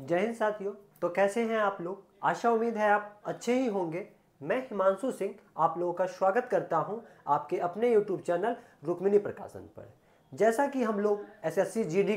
जय हिंद साथियों तो कैसे हैं आप लोग आशा उम्मीद है आप अच्छे ही होंगे मैं हिमांशु सिंह आप लोगों का स्वागत करता हूं आपके अपने यूट्यूब चैनल रुक्मिनी प्रकाशन पर जैसा कि हम लोग एस एस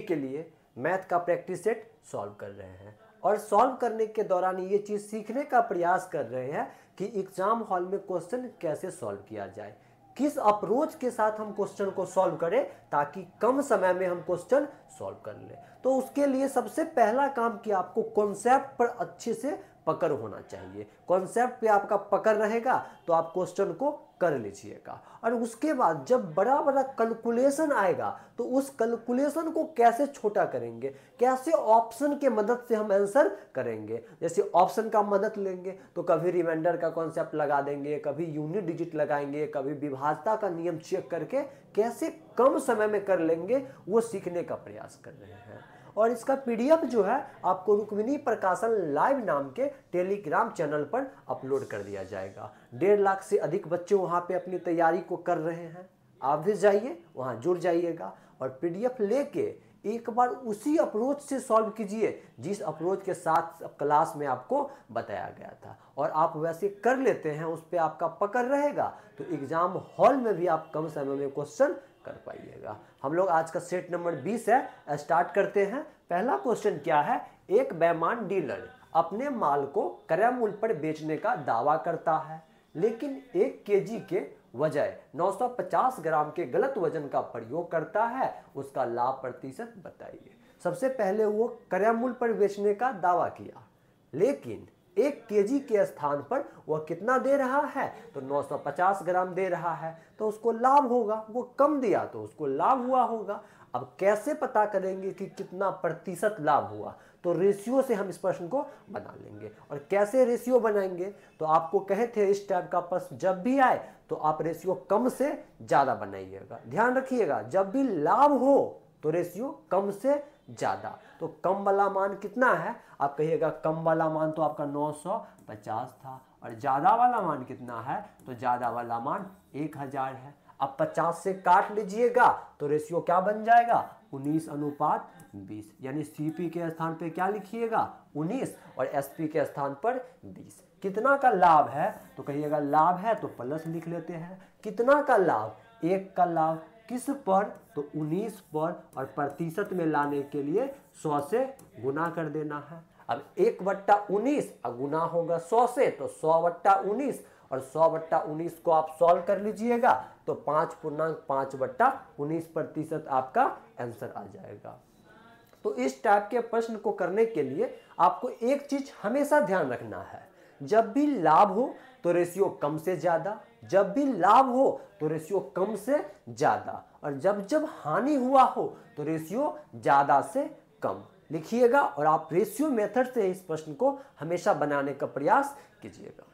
के लिए मैथ का प्रैक्टिस सेट सॉल्व कर रहे हैं और सॉल्व करने के दौरान ये चीज़ सीखने का प्रयास कर रहे हैं कि एग्ज़ाम हॉल में क्वेश्चन कैसे सॉल्व किया जाए किस अप्रोच के साथ हम क्वेश्चन को सॉल्व करें ताकि कम समय में हम क्वेश्चन सॉल्व कर लें तो उसके लिए सबसे पहला काम कि आपको कॉन्सेप्ट पर अच्छे से पकड़ होना चाहिए कॉन्सेप्ट पे आपका पकड़ रहेगा तो आप क्वेश्चन को कर लीजिएगा और उसके बाद जब बड़ा बड़ा कैलकुलेशन आएगा तो उस कैलकुलेशन को कैसे छोटा करेंगे कैसे ऑप्शन के मदद से हम आंसर करेंगे जैसे ऑप्शन का मदद लेंगे तो कभी रिमाइंडर का कॉन्सेप्ट लगा देंगे कभी यूनिट डिजिट लगाएंगे कभी विभाजता का नियम चेक करके कैसे कम समय में कर लेंगे वो सीखने का प्रयास कर रहे हैं और इसका पीडीएफ जो है आपको रुक्मिनी प्रकाशन लाइव नाम के टेलीग्राम चैनल पर अपलोड कर दिया जाएगा डेढ़ लाख से अधिक बच्चे वहाँ पे अपनी तैयारी को कर रहे हैं आप भी जाइए वहाँ जुड़ जाइएगा और पीडीएफ लेके एक बार उसी अप्रोच से सॉल्व कीजिए जिस अप्रोच के साथ क्लास में आपको बताया गया था और आप वैसे कर लेते हैं उस पर आपका पकड़ रहेगा तो एग्ज़ाम हॉल में भी आप कम समय में क्वेश्चन कर पाइएगा हम लोग आज का सेट नंबर 20 है स्टार्ट करते हैं पहला क्वेश्चन क्या है एक बेमान डीलर अपने माल को क्रय मूल्य पर बेचने का दावा करता है लेकिन एक केजी के वजह 950 ग्राम के गलत वजन का प्रयोग करता है उसका लाभ प्रतिशत बताइए सबसे पहले वो क्रय मूल्य पर बेचने का दावा किया लेकिन एक केजी के स्थान पर वह कितना दे रहा है तो 950 ग्राम दे रहा है तो उसको लाभ होगा वो कम दिया तो उसको लाभ हुआ होगा अब कैसे पता करेंगे कि कितना प्रतिशत लाभ हुआ तो रेशियो से हम इस प्रश्न को बना लेंगे और कैसे रेशियो बनाएंगे तो आपको कहे थे इस टाइप का प्रश्न जब भी आए तो आप रेशियो कम से ज़्यादा बनाइएगा ध्यान रखिएगा जब भी लाभ हो तो रेशियो कम से ज़्यादा तो कम वाला मान कितना है आप कहिएगा कम वाला मान तो आपका 950 था और ज़्यादा वाला मान कितना है तो ज़्यादा वाला मान 1000 है अब 50 से काट लीजिएगा तो रेशियो क्या बन जाएगा 19 अनुपात 20 यानी सीपी के स्थान पर क्या लिखिएगा उन्नीस और पी के स्थान पर बीस कितना का लाभ है तो कहिएगा लाभ है तो प्लस लिख लेते हैं कितना का लाभ एक का लाभ किस पर तो 19 पर और प्रतिशत में लाने के लिए 100 से गुना कर देना है अब एक बट्टा उन्नीस गुना होगा सौ से तो सौ बट्टा उन्नीस और सौ बट्टा उन्नीस को आप सॉल्व कर लीजिएगा तो पांच पूर्णांक पांच बट्टा उन्नीस प्रतिशत आपका आंसर आ जाएगा तो इस टाइप के प्रश्न को करने के लिए आपको एक चीज़ हमेशा ध्यान रखना है जब भी लाभ हो तो रेशियो कम से ज़्यादा जब भी लाभ हो तो रेशियो कम से ज़्यादा और जब जब हानि हुआ हो तो रेशियो ज़्यादा से कम लिखिएगा और आप रेशियो मेथड से इस प्रश्न को हमेशा बनाने का प्रयास कीजिएगा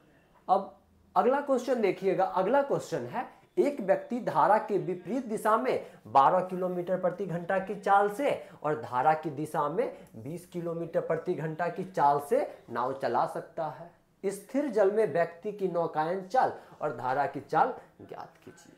अब अगला क्वेश्चन देखिएगा अगला क्वेश्चन है एक व्यक्ति धारा के विपरीत दिशा में 12 किलोमीटर प्रति घंटा की चाल से और धारा की दिशा में 20 किलोमीटर प्रति घंटा की चाल से नाव चला सकता है स्थिर जल में व्यक्ति की नौकायन चाल और धारा की चाल ज्ञात कीजिए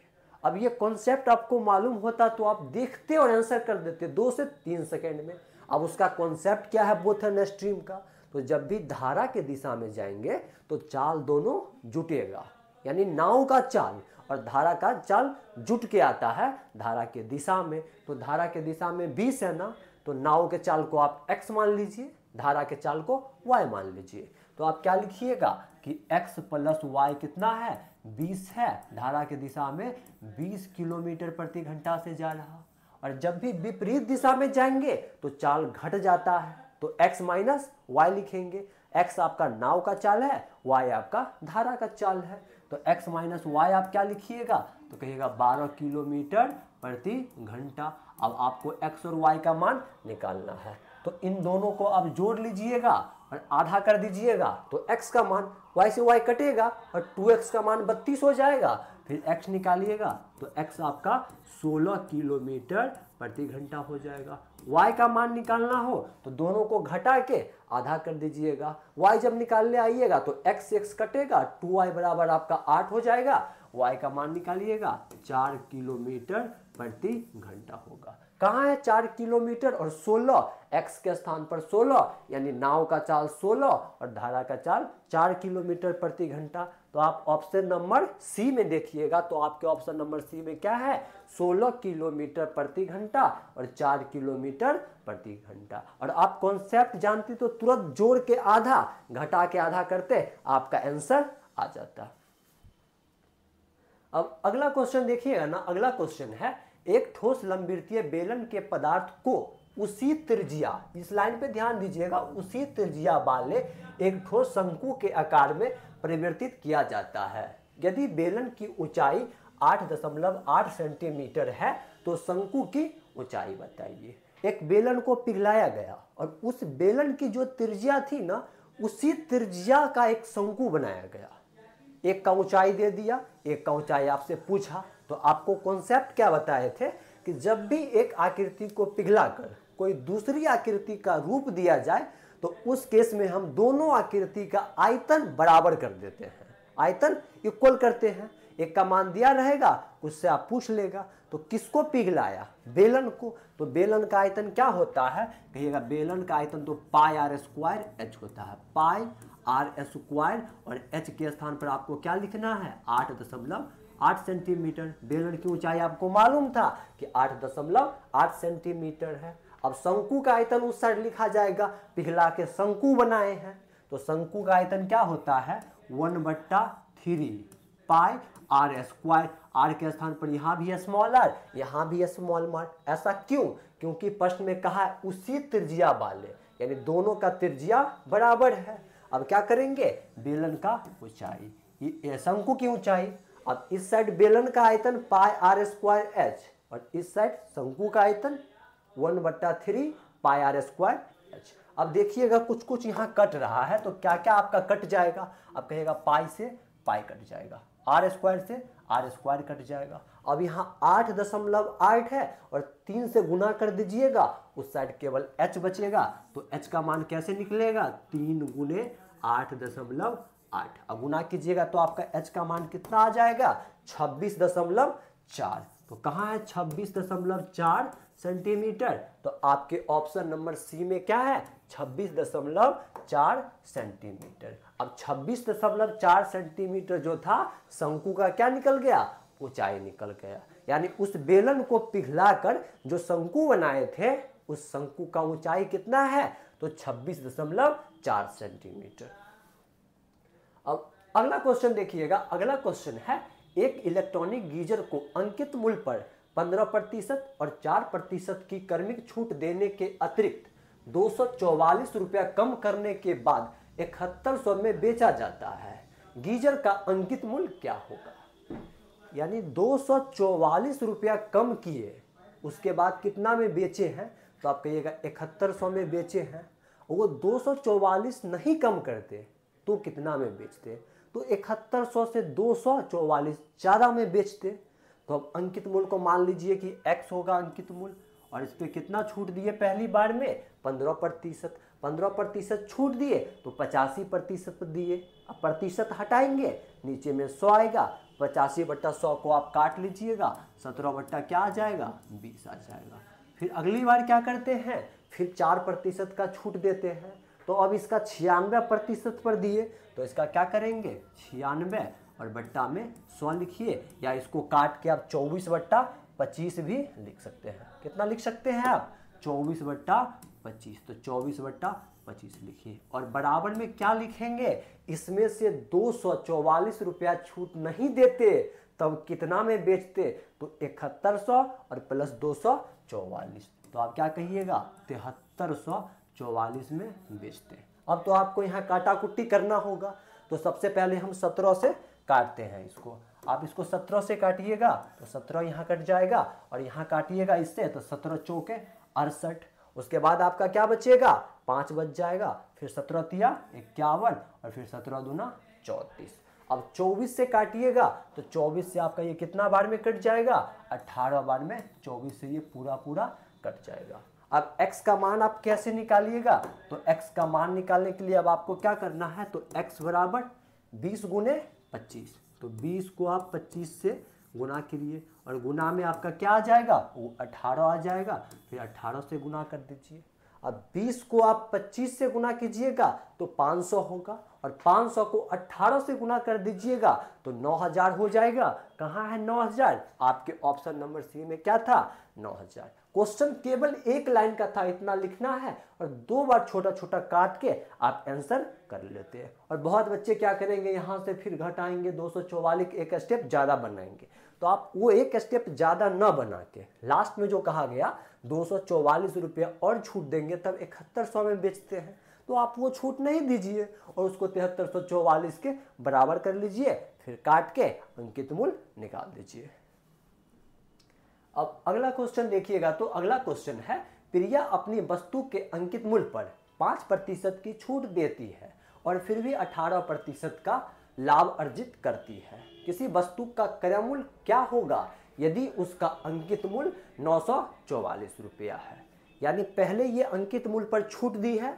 अब ये कॉन्सेप्ट आपको मालूम होता तो आप देखते और आंसर कर देते दो से तीन सेकेंड में अब उसका कॉन्सेप्ट क्या है बोथ एंड स्ट्रीम का तो जब भी धारा के दिशा में जाएंगे तो चाल दोनों जुटेगा यानी नाव का चाल और धारा का चाल जुट के आता है धारा के दिशा में तो धारा के दिशा में बीस है ना तो नाव के चाल को आप एक्स मान लीजिए धारा के चाल को वाई मान लीजिए तो आप क्या लिखिएगा कि x प्लस वाई कितना है 20 है धारा के दिशा में 20 किलोमीटर प्रति घंटा से जा रहा और जब भी विपरीत दिशा में जाएंगे तो चाल घट जाता है तो x माइनस वाई लिखेंगे x आपका नाव का चाल है y आपका धारा का चाल है तो x माइनस वाई आप क्या लिखिएगा तो कहिएगा 12 किलोमीटर प्रति घंटा अब आपको x और y का मान निकालना है तो इन दोनों को आप जोड़ लीजिएगा और आधा कर दीजिएगा तो x का मान y से y कटेगा और 2x का मान 32 हो जाएगा फिर x निकालिएगा तो x आपका 16 किलोमीटर प्रति घंटा हो जाएगा y का मान निकालना हो तो दोनों को घटा के आधा कर दीजिएगा y जब निकालने आइएगा तो x x कटेगा 2y बराबर आपका आठ हो जाएगा y का मान निकालिएगा चार किलोमीटर प्रति घंटा होगा कहाँ है चार किलोमीटर और सोलह एक्स के स्थान पर सोलह यानी नाव का चाल सोलह और धारा का चाल चार किलोमीटर प्रति घंटा तो आप ऑप्शन नंबर सी में देखिएगा तो आपके ऑप्शन नंबर सी में क्या है 16 किलोमीटर प्रति घंटा और 4 किलोमीटर प्रति घंटा और आप कॉन्सेप्ट जानते तो तुरंत जोड़ के आधा घटा के आधा करते आपका आंसर आ जाता अब अगला क्वेश्चन देखिएगा ना अगला क्वेश्चन है एक ठोस लंबीय बेलन के पदार्थ को उसी त्रिज्या इस लाइन पे ध्यान दीजिएगा उसी त्रिज्या वाले एक ठोस शंकु के आकार में परिवर्तित किया जाता है यदि बेलन की ऊंचाई 8.8 सेंटीमीटर है तो शंकु की ऊंचाई बताइए एक बेलन को पिघलाया गया और उस बेलन की जो त्रिज्या थी ना उसी त्रिज्या का एक शंकु बनाया गया एक का ऊंचाई दे दिया एक का ऊंचाई आपसे पूछा तो आपको कॉन्सेप्ट क्या बताए थे कि जब भी एक आकृति को पिघलाकर कोई दूसरी आकृति का रूप दिया जाए तो उस केस में हम दोनों आकृति का आयतन बराबर कर देते हैं आयतन इक्वल करते हैं एक का मान दिया रहेगा उससे आप पूछ लेगा तो किसको पिघलाया बेलन को तो बेलन का आयतन क्या होता है कहिएगा बेलन का आयतन तो पाई आर स्क्वायर एच होता है पाई आर स्क्वायर और एच के स्थान पर आपको क्या लिखना है आठ दशमलव आठ सेंटीमीटर बेलन की ऊंचाई आपको मालूम था कि आठ दशमलव आठ सेंटीमीटर है अब शंकु का आयतन उस साइड लिखा जाएगा पिघला के शंकु बनाए हैं तो शंकु का आयतन क्या होता है वन बट्टा three pi R square R के स्थान पर यहाँ भी स्मॉल आर यहाँ भी स्मॉल मार ऐसा क्यों क्योंकि प्रश्न में कहा है उसी त्रिज्या वाले यानी दोनों का त्रिज्या बराबर है अब क्या करेंगे बेलन का ऊंचाई ये शंकु की ऊंचाई अब इस साइड बेलन का आयतन पाई आर स्क्वायर एच और इस साइड शंकु का आयतन वन बट्टा three pi R square H अब देखिएगा कुछ कुछ यहाँ कट रहा है तो क्या क्या आपका कट जाएगा अब कहेगा पाई से पाई कट जाएगा आर स्क्वायर से आर स्क्वायर कट जाएगा अब यहाँ आठ दशमलव आठ है और तीन से गुना कर दीजिएगा उस साइड केवल एच बचेगा तो एच का मान कैसे निकलेगा तीन गुने आठ दशमलव आठ अब गुना कीजिएगा तो आपका एच का मान कितना आ जाएगा छब्बीस दशमलव चार तो कहाँ है छब्बीस दशमलव चार सेंटीमीटर तो आपके ऑप्शन नंबर सी में क्या है 26.4 सेंटीमीटर अब 26.4 सेंटीमीटर जो था शंकु का क्या निकल गया ऊंचाई निकल गया यानी उस बेलन को पिघलाकर जो शंकु बनाए थे उस शंकु का ऊंचाई कितना है तो 26.4 सेंटीमीटर अब अगला क्वेश्चन देखिएगा अगला क्वेश्चन है एक इलेक्ट्रॉनिक गीजर को अंकित मूल्य पर पंद्रह प्रतिशत और चार प्रतिशत की कर्मिक छूट देने के अतिरिक्त दो रुपया कम करने के बाद इकहत्तर सौ में बेचा जाता है गीजर का अंकित मूल्य क्या होगा यानी दो रुपया कम किए उसके बाद कितना में बेचे हैं तो आप कहिएगा इकहत्तर सौ में बेचे हैं वो दो नहीं कम करते तो कितना में बेचते तो इकहत्तर सौ से दो ज़्यादा में बेचते तो अब अंकित मूल को मान लीजिए कि एक्स होगा अंकित मूल और इस पर कितना छूट दिए पहली बार में पंद्रह प्रतिशत पंद्रह प्रतिशत छूट दिए तो पचासी प्रतिशत दिए अब प्रतिशत हटाएंगे नीचे में सौ आएगा पचासी बट्टा सौ को आप काट लीजिएगा सत्रह बट्टा क्या आ जाएगा बीस आ जाएगा फिर अगली बार क्या करते हैं फिर चार प्रतिशत का छूट देते हैं तो अब इसका छियानवे प्रतिशत पर दिए तो इसका क्या करेंगे छियानवे और बट्टा में सौ लिखिए या इसको काट के आप चौबीस बट्टा पच्चीस भी लिख सकते हैं कितना लिख सकते हैं आप चौबीस बट्टा पच्चीस तो चौबीस बट्टा पच्चीस लिखिए और बराबर में क्या लिखेंगे इसमें से दो सौ चौवालीस रुपया छूट नहीं देते तब कितना में बेचते तो इकहत्तर सौ और प्लस दो सौ चौवालीस तो आप क्या कहिएगा तिहत्तर सौ चौवालीस में बेचते अब तो आपको यहाँ काटा कुट्टी करना होगा तो सबसे पहले हम सत्रह से काटते हैं इसको आप इसको सत्रह से काटिएगा तो सत्रह यहाँ कट जाएगा और यहाँ काटिएगा इससे तो सत्रह चौके अड़सठ उसके बाद आपका क्या बचेगा पाँच बच जाएगा फिर सत्रह तिया इक्यावन और फिर सत्रह दूना चौंतीस अब चौबीस से काटिएगा तो चौबीस से आपका ये कितना बार में कट जाएगा अट्ठारह बार में चौबीस से ये पूरा पूरा कट जाएगा अब x का मान आप कैसे निकालिएगा तो x का मान निकालने के लिए अब आपको क्या करना है तो x बराबर बीस गुने पच्चीस तो बीस को आप पच्चीस से गुना करिए और गुना में आपका क्या आ जाएगा वो अठारह आ जाएगा फिर अठारह से गुना कर दीजिए अब बीस को आप पच्चीस से गुना कीजिएगा तो पाँच सौ होगा और पाँच सौ को अट्ठारह से गुना कर दीजिएगा तो नौ हज़ार हो जाएगा कहाँ है 9000 आपके ऑप्शन नंबर सी में क्या था 9000 क्वेश्चन केवल एक लाइन का था इतना लिखना है और दो बार छोटा छोटा काट के आप आंसर कर लेते हैं और बहुत बच्चे क्या करेंगे यहाँ से फिर घटाएंगे दो एक स्टेप ज़्यादा बनाएंगे तो आप वो एक स्टेप ज़्यादा न बना के लास्ट में जो कहा गया दो रुपया और छूट देंगे तब इकहत्तर में बेचते हैं तो आप वो छूट नहीं दीजिए और उसको तिहत्तर के बराबर कर लीजिए फिर काट के अंकित मूल निकाल दीजिए अब अगला क्वेश्चन देखिएगा तो अगला क्वेश्चन है प्रिया अपनी वस्तु के अंकित मूल पर पांच प्रतिशत की छूट देती है और फिर भी अठारह प्रतिशत का लाभ अर्जित करती है किसी वस्तु का क्रय मूल्य क्या होगा यदि उसका अंकित मूल्य नौ सौ रुपया है यानी पहले ये अंकित मूल्य पर छूट दी है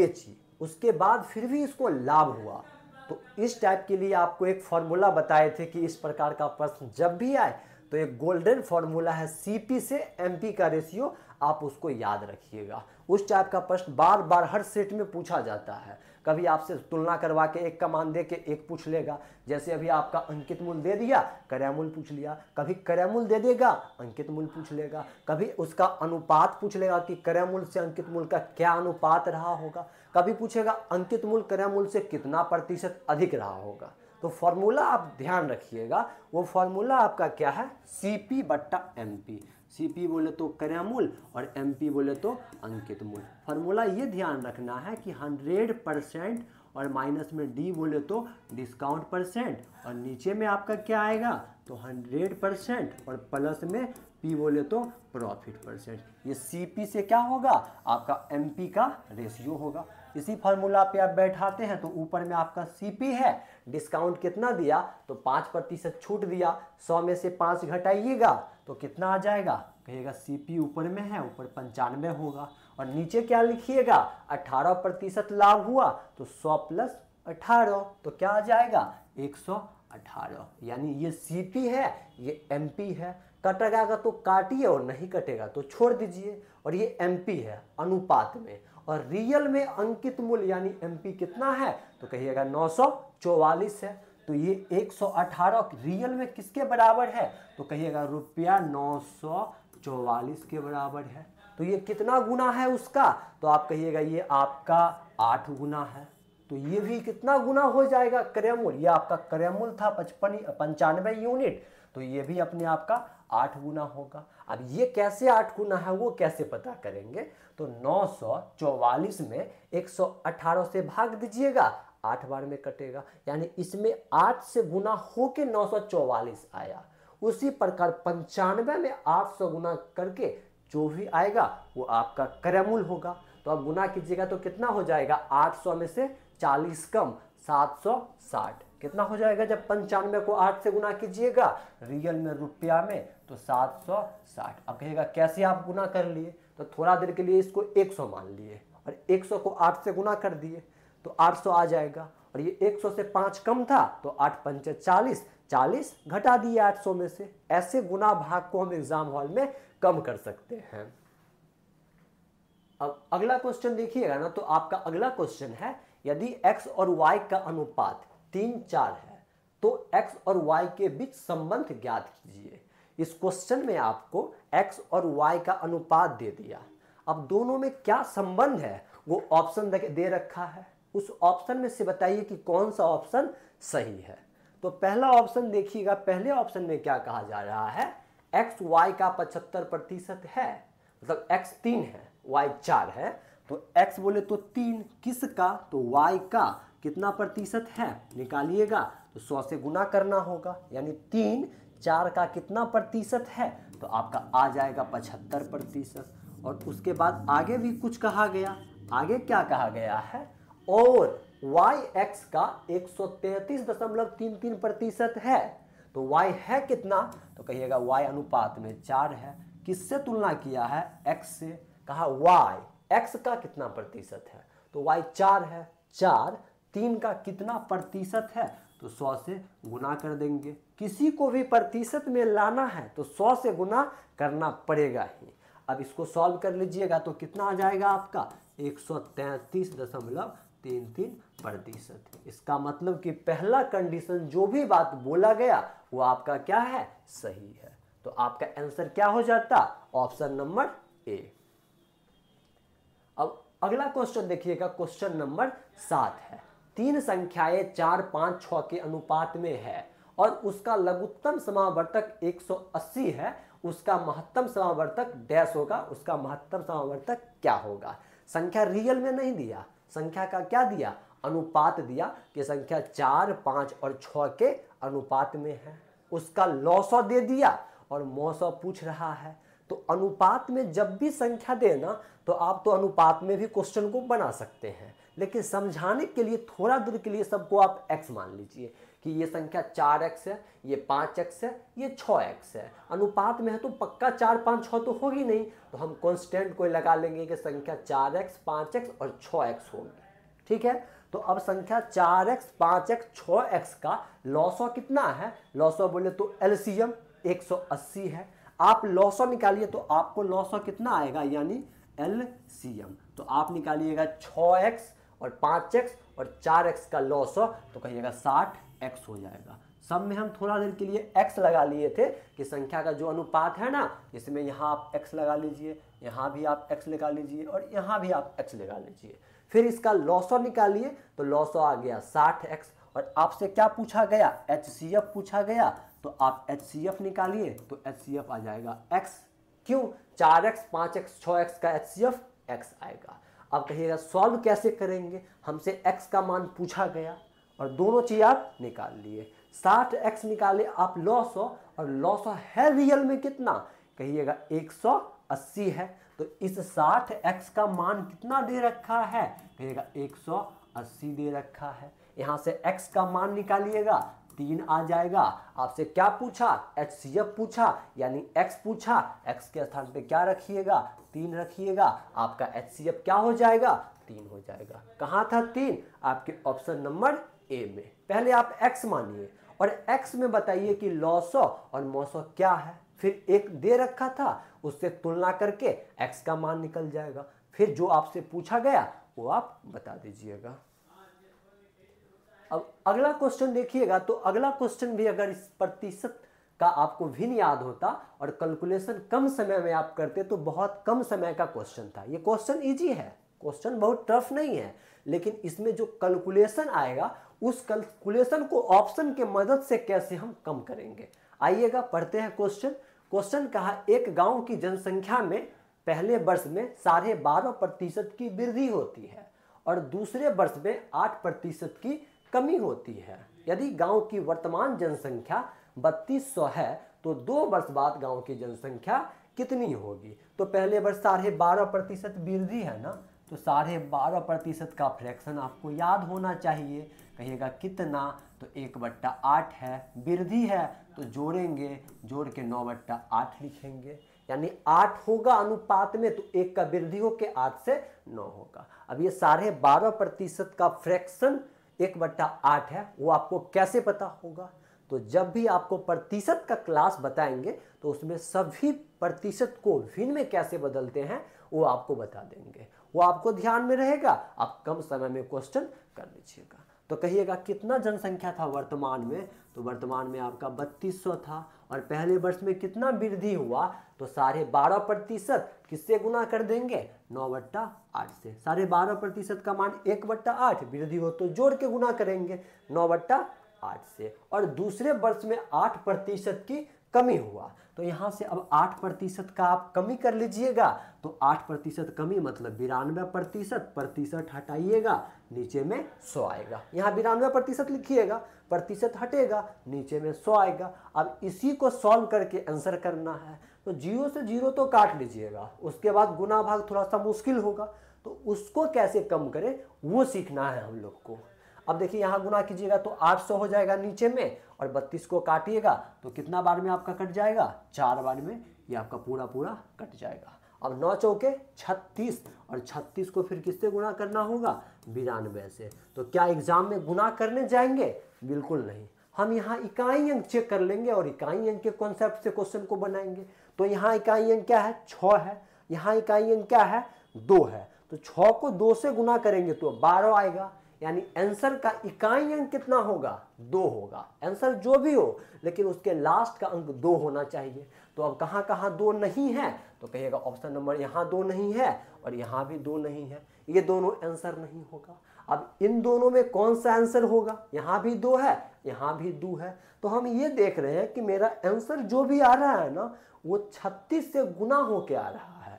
बेची उसके बाद फिर भी इसको लाभ हुआ तो इस टाइप के लिए आपको एक फॉर्मूला बताए थे कि इस प्रकार का प्रश्न जब भी आए तो एक गोल्डन फॉर्मूला है सीपी से एमपी का रेशियो आप उसको याद रखिएगा उस टाइप का प्रश्न बार बार हर सेट में पूछा जाता है कभी आपसे तुलना करवा के एक का मान दे के एक पूछ लेगा जैसे अभी आपका अंकित मूल दे दिया क्रयमूल पूछ लिया कभी क्रयमूल दे देगा अंकित मूल पूछ लेगा कभी उसका अनुपात पूछ लेगा कि क्रयमूल से अंकित मूल का क्या अनुपात रहा होगा कभी पूछेगा अंकित मूल क्रय मूल से कितना प्रतिशत अधिक रहा होगा तो फॉर्मूला आप ध्यान रखिएगा वो फॉर्मूला आपका क्या है सी पी बट्टा एम पी सी पी बोले तो क्रयमूल और एम पी बोले तो अंकित मूल फॉर्मूला ये ध्यान रखना है कि हंड्रेड परसेंट और माइनस में डी बोले तो डिस्काउंट परसेंट और नीचे में आपका क्या आएगा तो हंड्रेड परसेंट और प्लस में पी बोले तो प्रॉफिट परसेंट ये सी से क्या होगा आपका एम का रेशियो होगा इसी फार्मूला पे आप बैठाते हैं तो ऊपर में आपका पी है डिस्काउंट कितना दिया तो पाँच प्रतिशत छूट दिया सौ में से पाँच घटाइएगा तो कितना आ जाएगा कहेगा पी ऊपर में है ऊपर पंचानवे होगा और नीचे क्या लिखिएगा अठारह प्रतिशत लाभ हुआ तो सौ प्लस अठारह तो क्या आ जाएगा एक सौ अठारह यानी ये पी है ये पी है कटेगा अगर तो काटिए और नहीं कटेगा तो छोड़ दीजिए और ये एमपी है अनुपात में और रियल में अंकित मूल्य यानी एमपी कितना है तो कहिएगा नौ है तो ये 118 रियल में किसके बराबर है तो कहिएगा रुपया नौ के बराबर है तो ये कितना गुना है उसका तो आप कहिएगा ये आपका आठ गुना है तो ये भी कितना गुना हो जाएगा क्रयमूल ये आपका क्रयमूल था पचपन पंचानवे यूनिट तो ये भी अपने आपका आठ गुना होगा अब ये कैसे आठ गुना है वो कैसे पता करेंगे तो 944 में 118 से भाग दीजिएगा आठ बार में कटेगा यानी इसमें आठ से गुना होके 944 आया उसी प्रकार पंचानवे में आठ सौ गुना करके जो भी आएगा वो आपका क्रयमूल होगा तो आप गुना कीजिएगा तो कितना हो जाएगा 800 में से 40 कम 760 कितना हो जाएगा जब पंचानवे को आठ से गुना कीजिएगा रियल में रुपया में तो सात सौ साठ अब कहेगा कैसे आप गुना कर लिए तो थोड़ा देर के लिए इसको एक सौ मान लिए और एक सौ को आठ से गुना कर दिए तो आठ सौ आ जाएगा और ये एक सौ से पाँच कम था तो आठ पंचे चालीस चालीस घटा दिए आठ सौ में से ऐसे गुना भाग को हम एग्जाम हॉल में कम कर सकते हैं अब अगला क्वेश्चन देखिएगा ना तो आपका अगला क्वेश्चन है यदि x और y का अनुपात तीन चार है तो x और y के बीच संबंध ज्ञात कीजिए इस क्वेश्चन में आपको एक्स और वाई का अनुपात दे दिया अब दोनों में क्या संबंध है वो ऑप्शन दे रखा है उस ऑप्शन में से बताइए कि कौन सा ऑप्शन सही है तो पहला ऑप्शन देखिएगा पहले ऑप्शन में क्या कहा जा रहा है एक्स वाई का पचहत्तर प्रतिशत है मतलब एक्स तीन है वाई चार है तो एक्स बोले तो तीन किस का तो वाई का कितना प्रतिशत है निकालिएगा तो सौ से गुना करना होगा यानी तीन चार का कितना प्रतिशत है तो आपका आ जाएगा पचहत्तर प्रतिशत और उसके बाद आगे भी कुछ कहा गया आगे क्या कहा गया है और वाई एक्स का तीन प्रतिशत है तो वाई है कितना तो कहिएगा वाई अनुपात में चार है किससे तुलना किया है एक्स से कहा वाई एक्स का कितना प्रतिशत है तो वाई चार है चार तीन का कितना प्रतिशत है तो सौ से गुना कर देंगे किसी को भी प्रतिशत में लाना है तो सौ से गुना करना पड़ेगा ही अब इसको सॉल्व कर लीजिएगा तो कितना आ जाएगा आपका एक सौ तैतीस दशमलव तीन तीन प्रतिशत इसका मतलब कि पहला कंडीशन जो भी बात बोला गया वो आपका क्या है सही है तो आपका आंसर क्या हो जाता ऑप्शन नंबर ए अब अगला क्वेश्चन देखिएगा क्वेश्चन नंबर सात है तीन संख्याएं चार पाँच छ के अनुपात में है और उसका लघुत्तम समावर्तक 180 है उसका महत्तम समावर्तक डैश होगा उसका महत्तम समावर्तक क्या होगा संख्या रियल में नहीं दिया संख्या का क्या दिया अनुपात दिया कि संख्या चार पाँच और छ के अनुपात में है उसका लौ सौ दे दिया और मौ सौ पूछ रहा है तो अनुपात में जब भी संख्या देना तो आप तो अनुपात में भी क्वेश्चन को बना सकते हैं लेकिन समझाने के लिए थोड़ा दूर के लिए सबको आप एक्स मान लीजिए कि ये संख्या चार एक्स है ये पाँच एक्स है ये छः एक्स है अनुपात में है तो पक्का चार पाँच छः तो होगी नहीं तो हम कॉन्स्टेंट कोई लगा लेंगे कि संख्या चार एक्स पाँच एक्स और छः एक्स होगी ठीक है तो अब संख्या चार एक्स पाँच एक्स छः एक्स का लॉसो कितना है लॉसो बोले तो एलसीएम एक सौ अस्सी है आप लॉसो निकालिए तो आपको लॉसो कितना आएगा यानी एल सी एम तो आप निकालिएगा छः एक्स और पाँच एक्स और चार एक्स का लॉस हो तो कहिएगा साठ एक्स हो जाएगा सब में हम थोड़ा देर के लिए एक्स लगा लिए थे कि संख्या का जो अनुपात है ना इसमें यहाँ आप एक्स लगा लीजिए यहाँ भी आप एक्स लगा लीजिए और यहाँ भी आप एक्स लगा लीजिए फिर इसका लॉसो निकालिए तो लॉसो आ गया साठ एक्स और आपसे क्या पूछा गया एच सी एफ पूछा गया तो आप एच सी एफ निकालिए तो एच सी एफ आ जाएगा एक्स क्यों चार एक्स पाँच एक्स छः एक्स का एच सी एफ एक्स आएगा अब कहिएगा सॉल्व कैसे करेंगे हमसे एक्स का मान पूछा गया और दोनों चीज़ आप निकाल लिए साठ एक्स निकाले आप लॉ सौ और लॉ सौ है रियल में कितना कहिएगा एक सौ अस्सी है तो इस साठ एक्स का मान कितना दे रखा है कहिएगा एक सौ अस्सी दे रखा है यहाँ से x का मान निकालिएगा तीन आ जाएगा आपसे क्या पूछा एच सी एफ पूछा यानी एक्स पूछा एक्स के स्थान पे क्या रखिएगा तीन रखिएगा आपका एच सी एफ क्या हो जाएगा तीन हो जाएगा कहाँ था तीन आपके ऑप्शन नंबर ए में पहले आप एक्स मानिए और एक्स में बताइए कि लॉ सौ और मौसौ क्या है फिर एक दे रखा था उससे तुलना करके एक्स का मान निकल जाएगा फिर जो आपसे पूछा गया वो आप बता दीजिएगा अब अगला क्वेश्चन देखिएगा तो अगला क्वेश्चन भी अगर इस प्रतिशत का आपको भिन्न याद होता और कैलकुलेशन कम समय में आप करते तो बहुत कम समय का क्वेश्चन था ये क्वेश्चन ईजी है क्वेश्चन बहुत टफ नहीं है लेकिन इसमें जो कैलकुलेशन आएगा उस कैलकुलेशन को ऑप्शन के मदद से कैसे हम कम करेंगे आइएगा पढ़ते हैं क्वेश्चन क्वेश्चन कहा एक गांव की जनसंख्या में पहले वर्ष में साढ़े बारह प्रतिशत की वृद्धि होती है और दूसरे वर्ष में आठ प्रतिशत की कमी होती है यदि गांव की वर्तमान जनसंख्या बत्तीस सौ है तो दो वर्ष बाद गांव की जनसंख्या कितनी होगी तो पहले वर्ष साढ़े बारह प्रतिशत वृद्धि है ना तो साढ़े बारह प्रतिशत का फ्रैक्शन आपको याद होना चाहिए कहिएगा कितना तो एक बट्टा आठ है वृद्धि है तो जोड़ेंगे जोड़ के नौ बट्टा आठ लिखेंगे यानी आठ होगा अनुपात में तो एक का वृद्धि हो के आठ से नौ होगा अब ये साढ़े बारह प्रतिशत का फ्रैक्शन एक बट्टा आठ है वो आपको कैसे पता होगा तो जब भी आपको प्रतिशत का क्लास बताएंगे तो उसमें सभी प्रतिशत को भिन्न में कैसे बदलते हैं वो आपको बता देंगे वो आपको ध्यान में रहेगा आप कम समय में क्वेश्चन कर लीजिएगा तो कहिएगा कितना जनसंख्या था वर्तमान में तो वर्तमान में आपका 3200 था और पहले वर्ष में कितना वृद्धि हुआ तो साढ़े बारह प्रतिशत किससे गुना कर देंगे नौ बट्टा आठ से साढ़े बारह प्रतिशत का मान एक बट्टा आठ वृद्धि हो तो जोड़ के गुना करेंगे नौ बट्टा आठ से और दूसरे वर्ष में आठ प्रतिशत की कमी हुआ तो यहाँ से अब आठ प्रतिशत का आप कमी कर लीजिएगा तो आठ प्रतिशत कमी मतलब बिरानवे प्रतिशत प्रतिशत हटाइएगा नीचे में सौ आएगा यहाँ बिरानवे प्रतिशत लिखिएगा प्रतिशत हटेगा नीचे में सौ आएगा अब इसी को सॉल्व करके आंसर करना है तो जीरो से जीरो तो काट लीजिएगा उसके बाद गुना भाग थोड़ा सा मुश्किल होगा तो उसको कैसे कम करें वो सीखना है हम लोग को अब देखिए यहाँ गुना कीजिएगा तो 800 हो जाएगा नीचे में और 32 को काटिएगा तो कितना बार में आपका कट जाएगा चार बार में ये आपका पूरा पूरा कट जाएगा अब नौ चौके छत्तीस और छत्तीस को फिर किससे गुना करना होगा बिरानवे से तो क्या एग्ज़ाम में गुना करने जाएंगे बिल्कुल नहीं हम यहाँ इकाई अंक चेक कर लेंगे और इकाई अंक के कॉन्सेप्ट से क्वेश्चन को बनाएंगे तो यहाँ इकाई अंक क्या है छ है यहाँ इकाई अंक क्या है दो है तो छ को दो से गुना करेंगे तो बारह आएगा यानी आंसर का इकाई अंक कितना होगा दो होगा आंसर जो भी हो लेकिन उसके लास्ट का अंक दो होना चाहिए तो अब कहाँ कहाँ दो नहीं है तो कहिएगा ऑप्शन नंबर यहाँ दो नहीं है और यहाँ भी दो नहीं है ये दोनों आंसर नहीं होगा अब इन दोनों में कौन सा आंसर होगा यहाँ भी दो है यहाँ भी दो है तो हम ये देख रहे हैं कि मेरा आंसर जो भी आ रहा है ना वो छत्तीस से गुना होके आ रहा है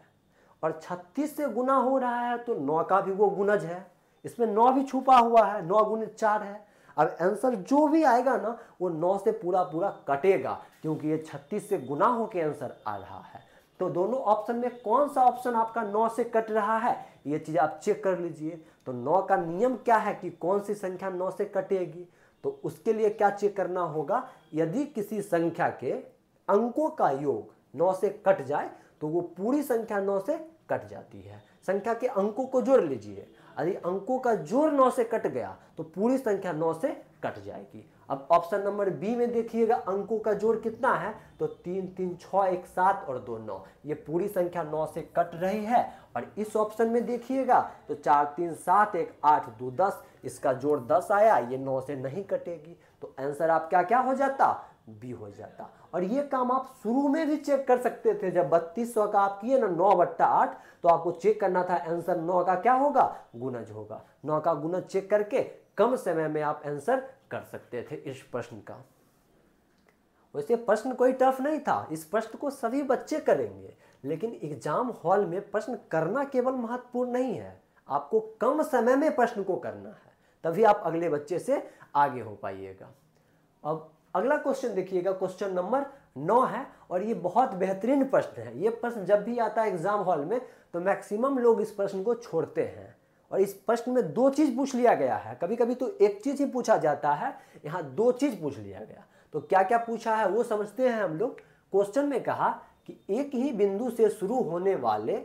और छत्तीस से गुना हो रहा है तो नौ का भी वो गुनज है इसमें नौ भी छुपा हुआ है नौ गुण चार है अब आंसर जो भी आएगा ना वो नौ से पूरा पूरा कटेगा क्योंकि ये छत्तीस से गुना होकर आंसर आ रहा है तो दोनों ऑप्शन में कौन सा ऑप्शन आपका नौ से कट रहा है ये चीज़ आप चेक कर लीजिए तो नौ का नियम क्या है कि कौन सी संख्या नौ से कटेगी तो उसके लिए क्या चेक करना होगा यदि किसी संख्या के अंकों का योग नौ से कट जाए तो वो पूरी संख्या नौ से कट जाती है संख्या के अंकों को जोड़ लीजिए यदि अंकों का जोड़ नौ से कट गया तो पूरी संख्या नौ से कट जाएगी अब ऑप्शन नंबर बी में देखिएगा अंकों का जोड़ कितना है तो तीन तीन छः एक सात और दो नौ ये पूरी संख्या नौ से कट रही है और इस ऑप्शन में देखिएगा तो चार तीन सात एक आठ दो दस इसका जोड़ दस आया ये नौ से नहीं कटेगी तो आंसर आप क्या क्या हो जाता बी हो जाता और ये काम आप शुरू में भी चेक कर सकते थे जब बत्तीस सौ का आप किए ना नौ बट्टा आठ तो आपको चेक करना था आंसर नौ का क्या होगा गुनज होगा नौ का गुनज चेक करके कम समय में आप आंसर कर सकते थे इस प्रश्न का वैसे प्रश्न कोई टफ नहीं था इस प्रश्न को सभी बच्चे करेंगे लेकिन एग्जाम हॉल में प्रश्न करना केवल महत्वपूर्ण नहीं है आपको कम समय में प्रश्न को करना है तभी आप अगले बच्चे से आगे हो पाइएगा अब अगला क्वेश्चन देखिएगा क्वेश्चन नंबर नौ है और ये बहुत बेहतरीन प्रश्न है ये प्रश्न जब भी आता है एग्जाम हॉल में तो मैक्सिमम लोग इस प्रश्न को छोड़ते हैं और इस प्रश्न में दो चीज़ पूछ लिया गया है कभी कभी तो एक चीज़ ही पूछा जाता है यहाँ दो चीज़ पूछ लिया गया तो क्या क्या पूछा है वो समझते हैं हम लोग क्वेश्चन में कहा कि एक ही बिंदु से शुरू होने वाले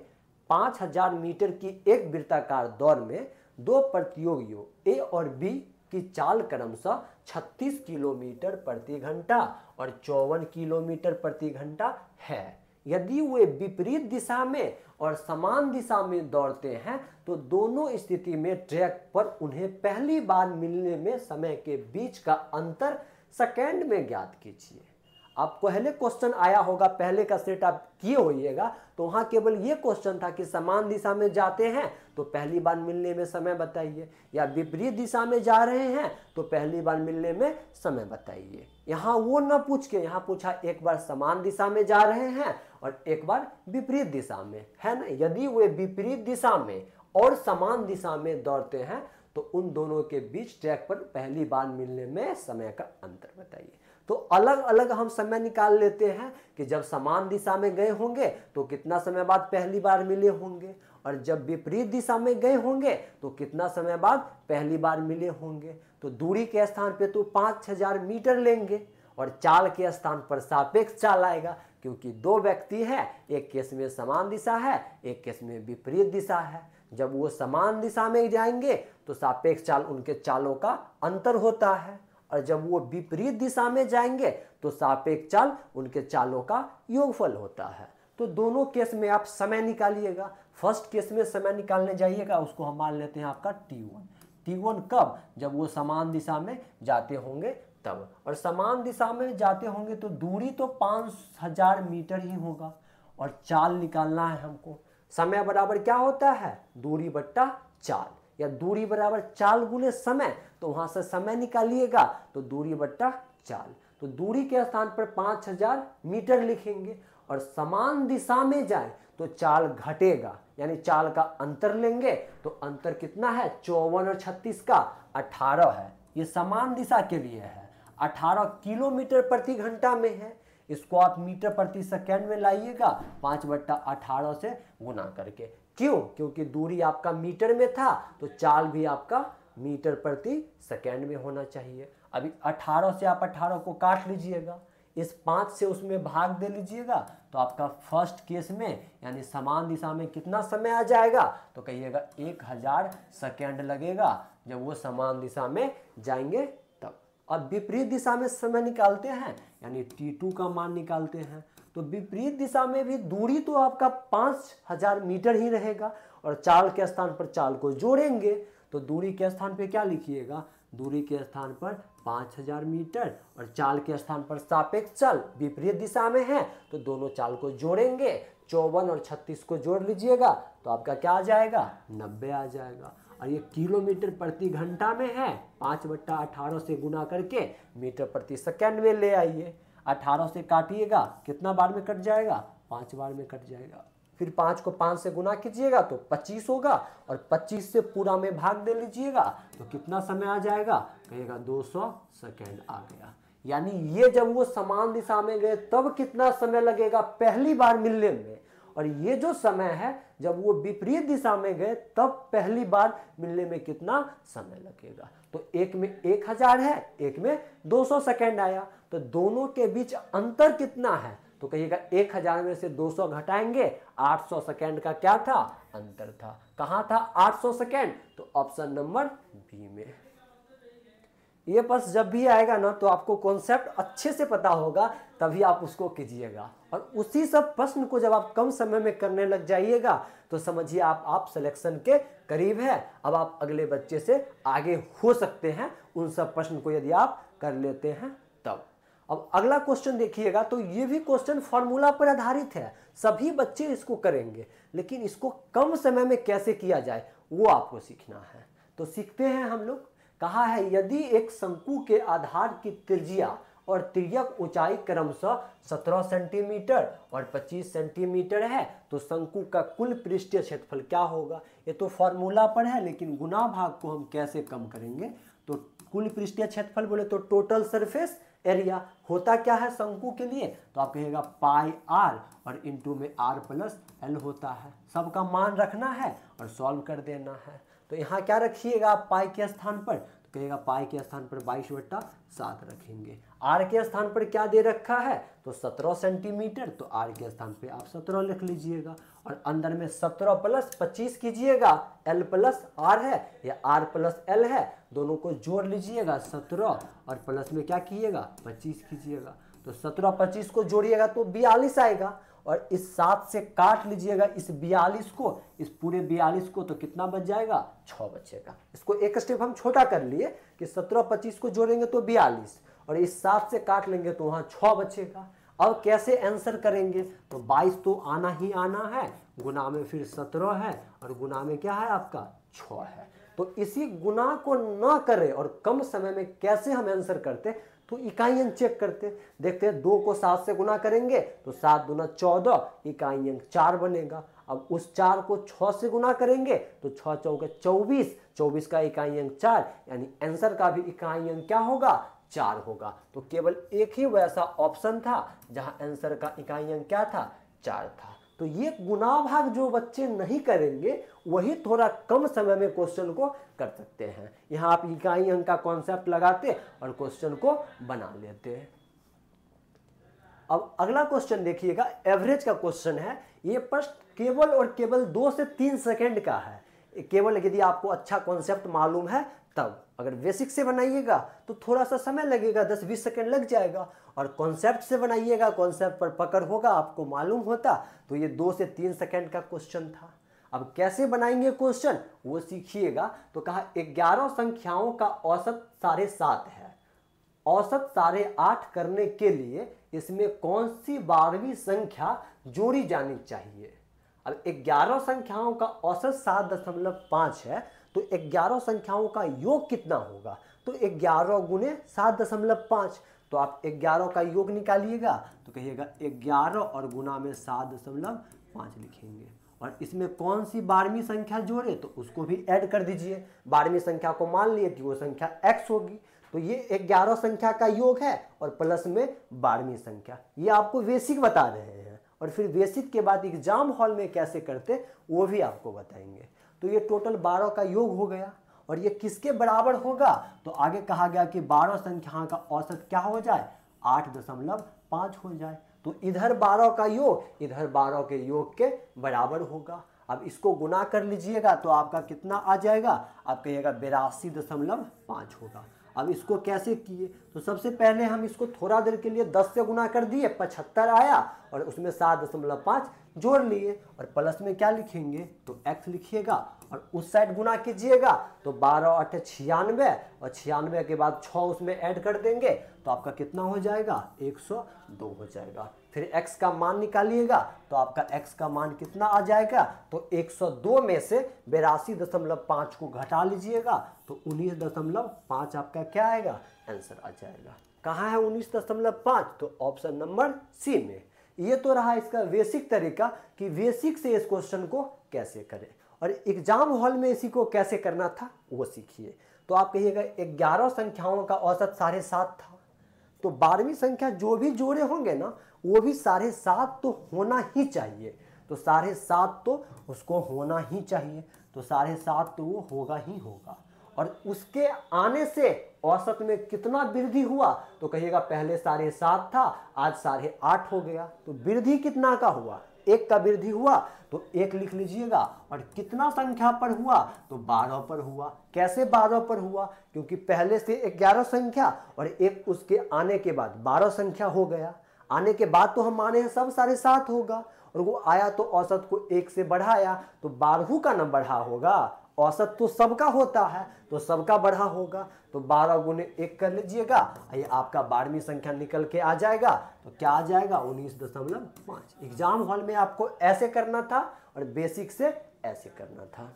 5000 मीटर की एक वृत्ताकार दौड़ में दो प्रतियोगियों ए और बी कि चाल क्रमशः 36 किलोमीटर प्रति घंटा और चौवन किलोमीटर प्रति घंटा है यदि वे विपरीत दिशा में और समान दिशा में दौड़ते हैं तो दोनों स्थिति में ट्रैक पर उन्हें पहली बार मिलने में समय के बीच का अंतर सेकेंड में ज्ञात कीजिए आप पहले क्वेश्चन आया होगा पहले का सेट आप किए होइएगा तो वहां केवल ये क्वेश्चन था कि समान दिशा में जाते हैं तो पहली बार मिलने में समय बताइए या विपरीत दिशा में जा रहे हैं तो पहली बार मिलने में समय बताइए यहाँ वो न पूछ के यहाँ पूछा एक बार समान दिशा में जा रहे हैं और एक बार विपरीत दिशा में है ना यदि वे विपरीत दिशा में और समान दिशा में दौड़ते हैं तो उन दोनों के बीच ट्रैक पर पहली बार मिलने में समय का अंतर बताइए तो अलग अलग हम समय निकाल लेते हैं कि जब समान दिशा में गए होंगे तो कितना समय बाद पहली बार मिले होंगे और जब विपरीत दिशा में गए होंगे तो कितना समय बाद पहली बार मिले होंगे तो दूरी के स्थान पे तो पाँच हजार मीटर लेंगे और चाल के स्थान पर सापेक्ष चाल आएगा क्योंकि दो व्यक्ति है एक केस में समान दिशा है एक केस में विपरीत दिशा है जब वो समान दिशा में जाएंगे तो सापेक्ष चाल उनके चालों का अंतर होता है और जब वो विपरीत दिशा में जाएंगे तो सापेक्ष चाल उनके चालों का योगफल होता है तो दोनों केस में आप समय निकालिएगा फर्स्ट केस में समय निकालने जाइएगा उसको हम मान लेते हैं आपका टी वन टी वन कब जब वो समान दिशा में जाते होंगे तब और समान दिशा में जाते होंगे तो दूरी तो पाँच हजार मीटर ही होगा और चाल निकालना है हमको समय बराबर क्या होता है दूरी बट्टा चाल या दूरी बराबर चाल गुने समय तो वहां से समय निकालिएगा तो दूरी बट्टा चाल तो दूरी के स्थान पर पांच हजार मीटर लिखेंगे और समान दिशा में जाए तो चाल घटेगा यानी चाल का अंतर लेंगे तो अंतर कितना है चौवन और छत्तीस का अठारह है ये समान दिशा के लिए है अठारह किलोमीटर प्रति घंटा में है इसको आप मीटर प्रति सेकेंड में लाइएगा पाँच बट्टा अठारह से गुना करके क्यों क्योंकि दूरी आपका मीटर में था तो चाल भी आपका मीटर प्रति सेकेंड में होना चाहिए अभी 18 से आप 18 को काट लीजिएगा इस पाँच से उसमें भाग दे लीजिएगा तो आपका फर्स्ट केस में यानी समान दिशा में कितना समय आ जाएगा तो कहिएगा एक हज़ार सेकेंड लगेगा जब वो समान दिशा में जाएंगे तब अब विपरीत दिशा में समय निकालते हैं यानी टी टू का मान निकालते हैं तो विपरीत दिशा में भी दूरी तो आपका पाँच हजार मीटर ही रहेगा और चाल के स्थान पर चाल को जोड़ेंगे तो दूरी के स्थान पर क्या लिखिएगा दूरी के स्थान पर पाँच हजार मीटर और चाल के स्थान पर सापेक्ष चाल विपरीत दिशा में है तो दोनों चाल को जोड़ेंगे चौवन और छत्तीस को जोड़ लीजिएगा तो आपका क्या आ जाएगा नब्बे आ जाएगा और ये किलोमीटर प्रति घंटा में है पाँच बट्टा अठारह से गुना करके मीटर प्रति सेकेंड में ले आइए अठारह से काटिएगा कितना बार में कट जाएगा पाँच बार में कट जाएगा फिर पाँच को पाँच से गुना कीजिएगा तो पच्चीस होगा और पच्चीस से पूरा में भाग दे लीजिएगा तो कितना समय आ जाएगा कहेगा दो सौ सेकेंड आ गया यानी ये जब वो समान दिशा में गए तब कितना समय लगेगा पहली बार मिलने में और ये जो समय है जब वो विपरीत दिशा में गए तब पहली बार मिलने में कितना समय लगेगा तो एक में एक हजार है एक में दो सौ सेकेंड आया तो दोनों के बीच अंतर कितना है तो कहिएगा एक हजार में से दो सौ घटाएंगे आठ सौ सेकेंड का क्या था अंतर था कहाँ था आठ सौ सेकेंड तो ऑप्शन नंबर बी में ये पर्स जब भी आएगा ना तो आपको कॉन्सेप्ट अच्छे से पता होगा तभी आप उसको कीजिएगा और उसी सब प्रश्न को जब आप कम समय में करने लग जाइएगा तो समझिए आप आप सिलेक्शन के करीब है अब आप अगले बच्चे से आगे हो सकते हैं उन सब प्रश्न को यदि आप कर लेते हैं तब अब अगला क्वेश्चन देखिएगा तो ये भी क्वेश्चन फॉर्मूला पर आधारित है सभी बच्चे इसको करेंगे लेकिन इसको कम समय में कैसे किया जाए वो आपको सीखना है तो सीखते हैं हम लोग कहा है यदि एक शंकु के आधार की त्रिज्या और त्रियक ऊंचाई क्रमशः 17 सेंटीमीटर और 25 सेंटीमीटर है तो शंकु का कुल पृष्ठीय क्षेत्रफल क्या होगा ये तो फॉर्मूला पर है लेकिन गुना भाग को हम कैसे कम करेंगे तो कुल पृष्ठीय क्षेत्रफल बोले तो टोटल सरफेस एरिया होता क्या है शंकु के लिए तो आप कहेगा पाई आर और इंटू में आर प्लस एल होता है सबका मान रखना है और सॉल्व कर देना है तो यहाँ क्या रखिएगा आप पाई के स्थान पर तो कहिएगा पाई के स्थान पर बाईस बट्टा सात रखेंगे आर के स्थान पर क्या दे रखा है तो सत्रह सेंटीमीटर तो आर के स्थान पर आप सत्रह लिख लीजिएगा और अंदर में सत्रह प्लस पच्चीस कीजिएगा एल प्लस आर है या आर प्लस एल है दोनों को जोड़ लीजिएगा सत्रह और प्लस में क्या कीजिएगा पच्चीस कीजिएगा तो सत्रह पच्चीस को जोड़िएगा तो बयालीस आएगा और इस सात से काट लीजिएगा इस बयालीस को इस पूरे बयालीस को तो कितना बच जाएगा छः बचेगा इसको एक स्टेप हम छोटा कर लिए कि सत्रह पच्चीस को जोड़ेंगे तो बयालीस और इस सात से काट लेंगे तो वहाँ छः बचेगा अब कैसे आंसर करेंगे तो 22 तो आना ही आना है गुना में फिर 17 है और गुना में क्या है आपका 6 है तो इसी गुना को ना करें और कम समय में कैसे हम आंसर करते तो इकाई अंक चेक करते हैं देखते हैं दो को सात से गुना करेंगे तो सात दुना चौदह इकाई अंक चार बनेगा अब उस चार को छः से गुना करेंगे तो छः चौके चौबीस चौबीस का इकाई अंक चार यानी आंसर का भी इकाई अंक क्या होगा चार होगा तो केवल एक ही वैसा ऑप्शन था जहां आंसर का इकाई अंक क्या था चार था तो ये गुना भाग जो बच्चे नहीं करेंगे वही थोड़ा कम समय में क्वेश्चन को कर सकते हैं यहाँ आप इकाई अंक का कॉन्सेप्ट लगाते और क्वेश्चन को बना लेते हैं अब अगला क्वेश्चन देखिएगा एवरेज का क्वेश्चन है ये प्रश्न केवल और केवल दो से तीन सेकेंड का है केवल यदि आपको अच्छा कॉन्सेप्ट मालूम है तब अगर बेसिक से बनाइएगा तो थोड़ा सा समय लगेगा दस बीस सेकेंड लग जाएगा और कॉन्सेप्ट से बनाइएगा कॉन्सेप्ट पर पकड़ होगा आपको मालूम होता तो ये दो से तीन सेकेंड का क्वेश्चन था अब कैसे बनाएंगे क्वेश्चन वो सीखिएगा तो कहा ग्यारह संख्याओं का औसत साढ़े सात है औसत साढ़े आठ करने के लिए इसमें कौन सी बारहवीं संख्या जोड़ी जानी चाहिए अब ग्यारह संख्याओं का औसत सात दशमलव पाँच है तो ग्यारह संख्याओं का योग कितना होगा तो ग्यारह गुने सात दशमलव पाँच तो आप ग्यारह का योग निकालिएगा तो कहिएगा ग्यारह और गुना में सात दशमलव पाँच लिखेंगे और इसमें कौन सी बारहवीं संख्या जोड़े तो उसको भी ऐड कर दीजिए बारहवीं संख्या को मान लिए कि तो वो संख्या एक्स होगी तो ये ग्यारह संख्या का योग है और प्लस में बारहवीं संख्या ये आपको बेसिक बता रहे हैं और फिर बेसिक के बाद एग्जाम हॉल में कैसे करते वो भी आपको बताएंगे तो ये टोटल बारह का योग हो गया और ये किसके बराबर होगा तो आगे कहा गया कि बारह संख्या का औसत क्या हो जाए आठ दशमलव पाँच हो जाए तो इधर बारह का योग इधर बारह के योग के बराबर होगा अब इसको गुना कर लीजिएगा तो आपका कितना आ जाएगा आप कहिएगा बेरासी दशमलव पाँच होगा अब इसको कैसे किए तो सबसे पहले हम इसको थोड़ा देर के लिए दस से गुना कर दिए पचहत्तर आया और उसमें सात दशमलव पाँच जोड़ लिए और प्लस में क्या लिखेंगे तो एक्स लिखिएगा और उस साइड गुना कीजिएगा तो बारह अठ छियानवे और छियानवे के बाद छः उसमें ऐड कर देंगे तो आपका कितना हो जाएगा 102 हो जाएगा फिर x का मान निकालिएगा तो आपका x का मान कितना आ जाएगा तो 102 में से बेरासी दशमलव पाँच को घटा लीजिएगा तो उन्नीस दशमलव पाँच आपका क्या आएगा आंसर आ जाएगा कहाँ है उन्नीस दशमलव पाँच तो ऑप्शन नंबर सी में ये तो रहा इसका बेसिक तरीका कि बेसिक से इस क्वेश्चन को कैसे करें और एग्जाम हॉल में इसी को कैसे करना था वो सीखिए तो आप कहिएगा ग्यारह संख्याओं का औसत साढ़े सात था तो बारहवीं संख्या जो भी जोड़े होंगे ना वो भी साढ़े सात तो होना ही चाहिए तो साढ़े सात तो उसको होना ही चाहिए तो साढ़े सात तो वो होगा ही होगा और उसके आने से औसत में कितना वृद्धि हुआ तो कहिएगा पहले साढ़े सात था आज साढ़े आठ हो गया तो वृद्धि कितना का हुआ एक का वृद्धि हुआ तो एक लिख लीजिएगा और कितना संख्या पर हुआ तो बारह पर हुआ कैसे बारह पर हुआ क्योंकि पहले से ग्यारह संख्या और एक उसके आने के बाद बारह संख्या हो गया आने के बाद तो हम माने हैं सब सारे सात होगा और वो आया तो औसत को एक से बढ़ाया तो बारहू का नंबर हा होगा औसत तो सबका होता है तो सबका बढ़ा होगा तो बारह गुने एक कर लीजिएगा ये आपका बारहवीं संख्या निकल के आ जाएगा तो क्या आ जाएगा उन्नीस दशमलव पाँच एग्जाम हॉल में आपको ऐसे करना था और बेसिक से ऐसे करना था